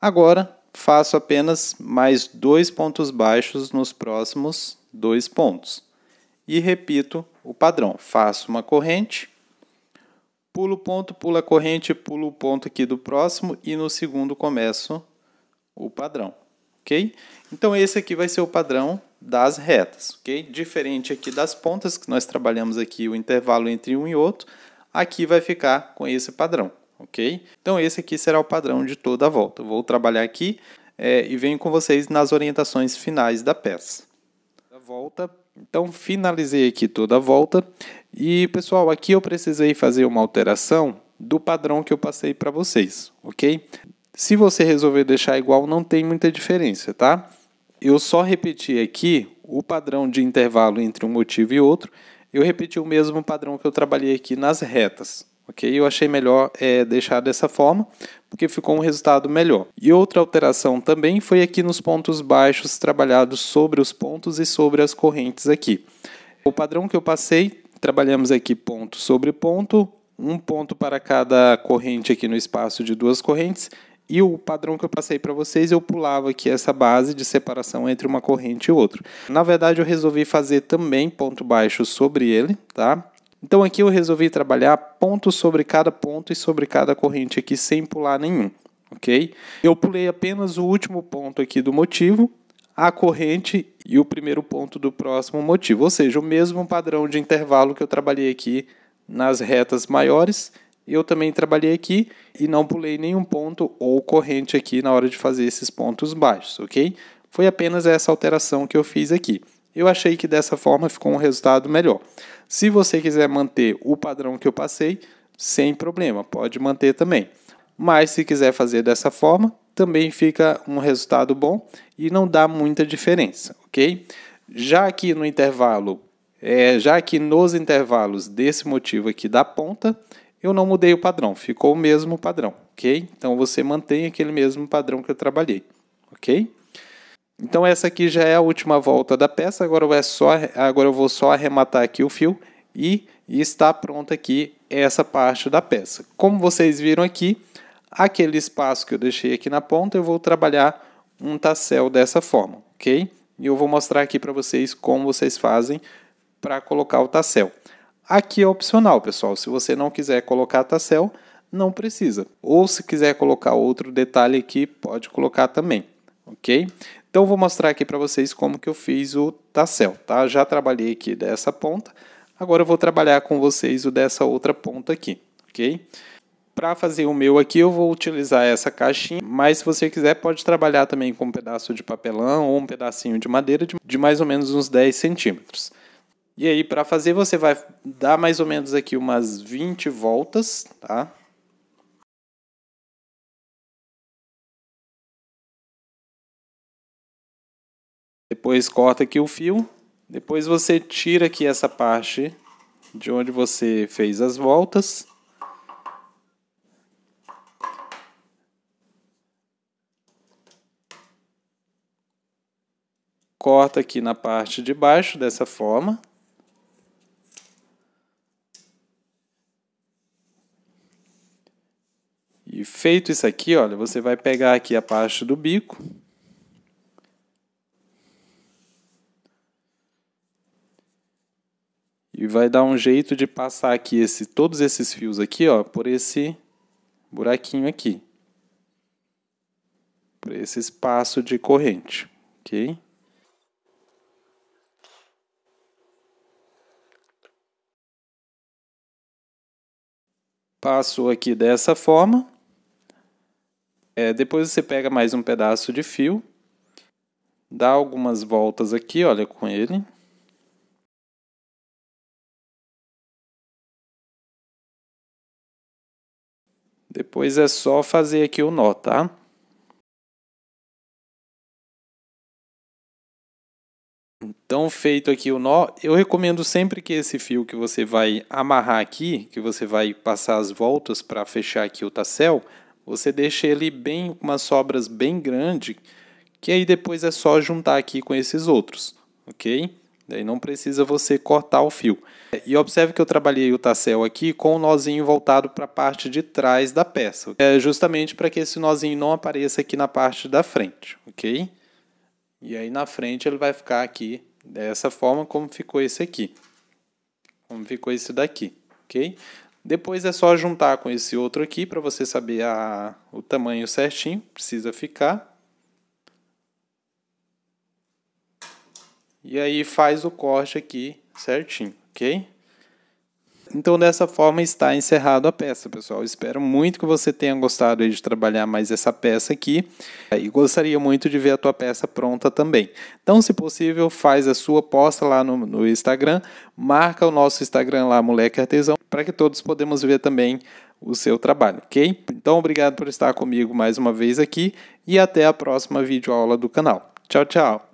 Agora faço apenas mais dois pontos baixos nos próximos dois pontos. E repito o padrão. Faço uma corrente, pulo o ponto, pulo a corrente, pulo o ponto aqui do próximo e no segundo começo o padrão, ok? Então esse aqui vai ser o padrão das retas, ok? Diferente aqui das pontas, que nós trabalhamos aqui o intervalo entre um e outro, aqui vai ficar com esse padrão ok? Então esse aqui será o padrão de toda a volta. vou trabalhar aqui é, e venho com vocês nas orientações finais da peça. Da volta, então finalizei aqui toda a volta e pessoal, aqui eu precisei fazer uma alteração do padrão que eu passei para vocês, ok? Se você resolver deixar igual, não tem muita diferença, tá? Eu só repeti aqui o padrão de intervalo entre um motivo e outro, eu repeti o mesmo padrão que eu trabalhei aqui nas retas, ok? Eu achei melhor é, deixar dessa forma, porque ficou um resultado melhor. E outra alteração também foi aqui nos pontos baixos, trabalhados sobre os pontos e sobre as correntes aqui. O padrão que eu passei, trabalhamos aqui ponto sobre ponto, um ponto para cada corrente aqui no espaço de duas correntes, e o padrão que eu passei para vocês, eu pulava aqui essa base de separação entre uma corrente e outra. Na verdade, eu resolvi fazer também ponto baixo sobre ele, tá? Então aqui eu resolvi trabalhar ponto sobre cada ponto e sobre cada corrente aqui sem pular nenhum, ok? Eu pulei apenas o último ponto aqui do motivo, a corrente e o primeiro ponto do próximo motivo, ou seja, o mesmo padrão de intervalo que eu trabalhei aqui nas retas maiores, eu também trabalhei aqui e não pulei nenhum ponto ou corrente aqui na hora de fazer esses pontos baixos, ok? Foi apenas essa alteração que eu fiz aqui. Eu achei que dessa forma ficou um resultado melhor. Se você quiser manter o padrão que eu passei, sem problema, pode manter também. Mas se quiser fazer dessa forma, também fica um resultado bom e não dá muita diferença, ok? Já aqui no intervalo, é, já que nos intervalos desse motivo aqui da ponta, eu não mudei o padrão, ficou o mesmo padrão, ok? Então você mantém aquele mesmo padrão que eu trabalhei, ok? Então essa aqui já é a última volta da peça, agora, é só, agora eu vou só arrematar aqui o fio e, e está pronta aqui essa parte da peça. Como vocês viram aqui, aquele espaço que eu deixei aqui na ponta, eu vou trabalhar um tassel dessa forma, ok? E eu vou mostrar aqui para vocês como vocês fazem para colocar o tassel. Aqui é opcional, pessoal. Se você não quiser colocar tassel, não precisa. Ou se quiser colocar outro detalhe aqui, pode colocar também, ok? Então vou mostrar aqui para vocês como que eu fiz o tassel, tá? Já trabalhei aqui dessa ponta, agora eu vou trabalhar com vocês o dessa outra ponta aqui, ok? Para fazer o meu aqui eu vou utilizar essa caixinha, mas se você quiser pode trabalhar também com um pedaço de papelão ou um pedacinho de madeira de mais ou menos uns 10 centímetros. E aí para fazer você vai dar mais ou menos aqui umas 20 voltas, tá? Depois corta aqui o fio. Depois você tira aqui essa parte de onde você fez as voltas. Corta aqui na parte de baixo dessa forma. E feito isso aqui, olha, você vai pegar aqui a parte do bico. E vai dar um jeito de passar aqui esse, todos esses fios aqui, ó, por esse buraquinho aqui. Por esse espaço de corrente, ok? Passou aqui dessa forma. É, depois você pega mais um pedaço de fio, dá algumas voltas aqui, olha, com ele. Depois é só fazer aqui o nó, tá? Então, feito aqui o nó, eu recomendo sempre que esse fio que você vai amarrar aqui, que você vai passar as voltas para fechar aqui o tassel, você deixa ele bem, umas sobras bem grande, que aí depois é só juntar aqui com esses outros, ok? Daí não precisa você cortar o fio. É, e observe que eu trabalhei o tassel aqui com o nozinho voltado para a parte de trás da peça, é justamente para que esse nozinho não apareça aqui na parte da frente, ok? E aí na frente ele vai ficar aqui dessa forma como ficou esse aqui, como ficou esse daqui, ok? Depois é só juntar com esse outro aqui para você saber a, o tamanho certinho, precisa ficar. E aí faz o corte aqui certinho. Então, dessa forma, está encerrado a peça, pessoal. Espero muito que você tenha gostado de trabalhar mais essa peça aqui eh, e gostaria muito de ver a tua peça pronta também. Então, se possível, faz a sua, posta lá no, no Instagram, marca o nosso Instagram lá, Moleque Artesão, para que todos podemos ver também o seu trabalho, ok? Então, obrigado por estar comigo mais uma vez aqui e até a próxima videoaula do canal. Tchau, tchau!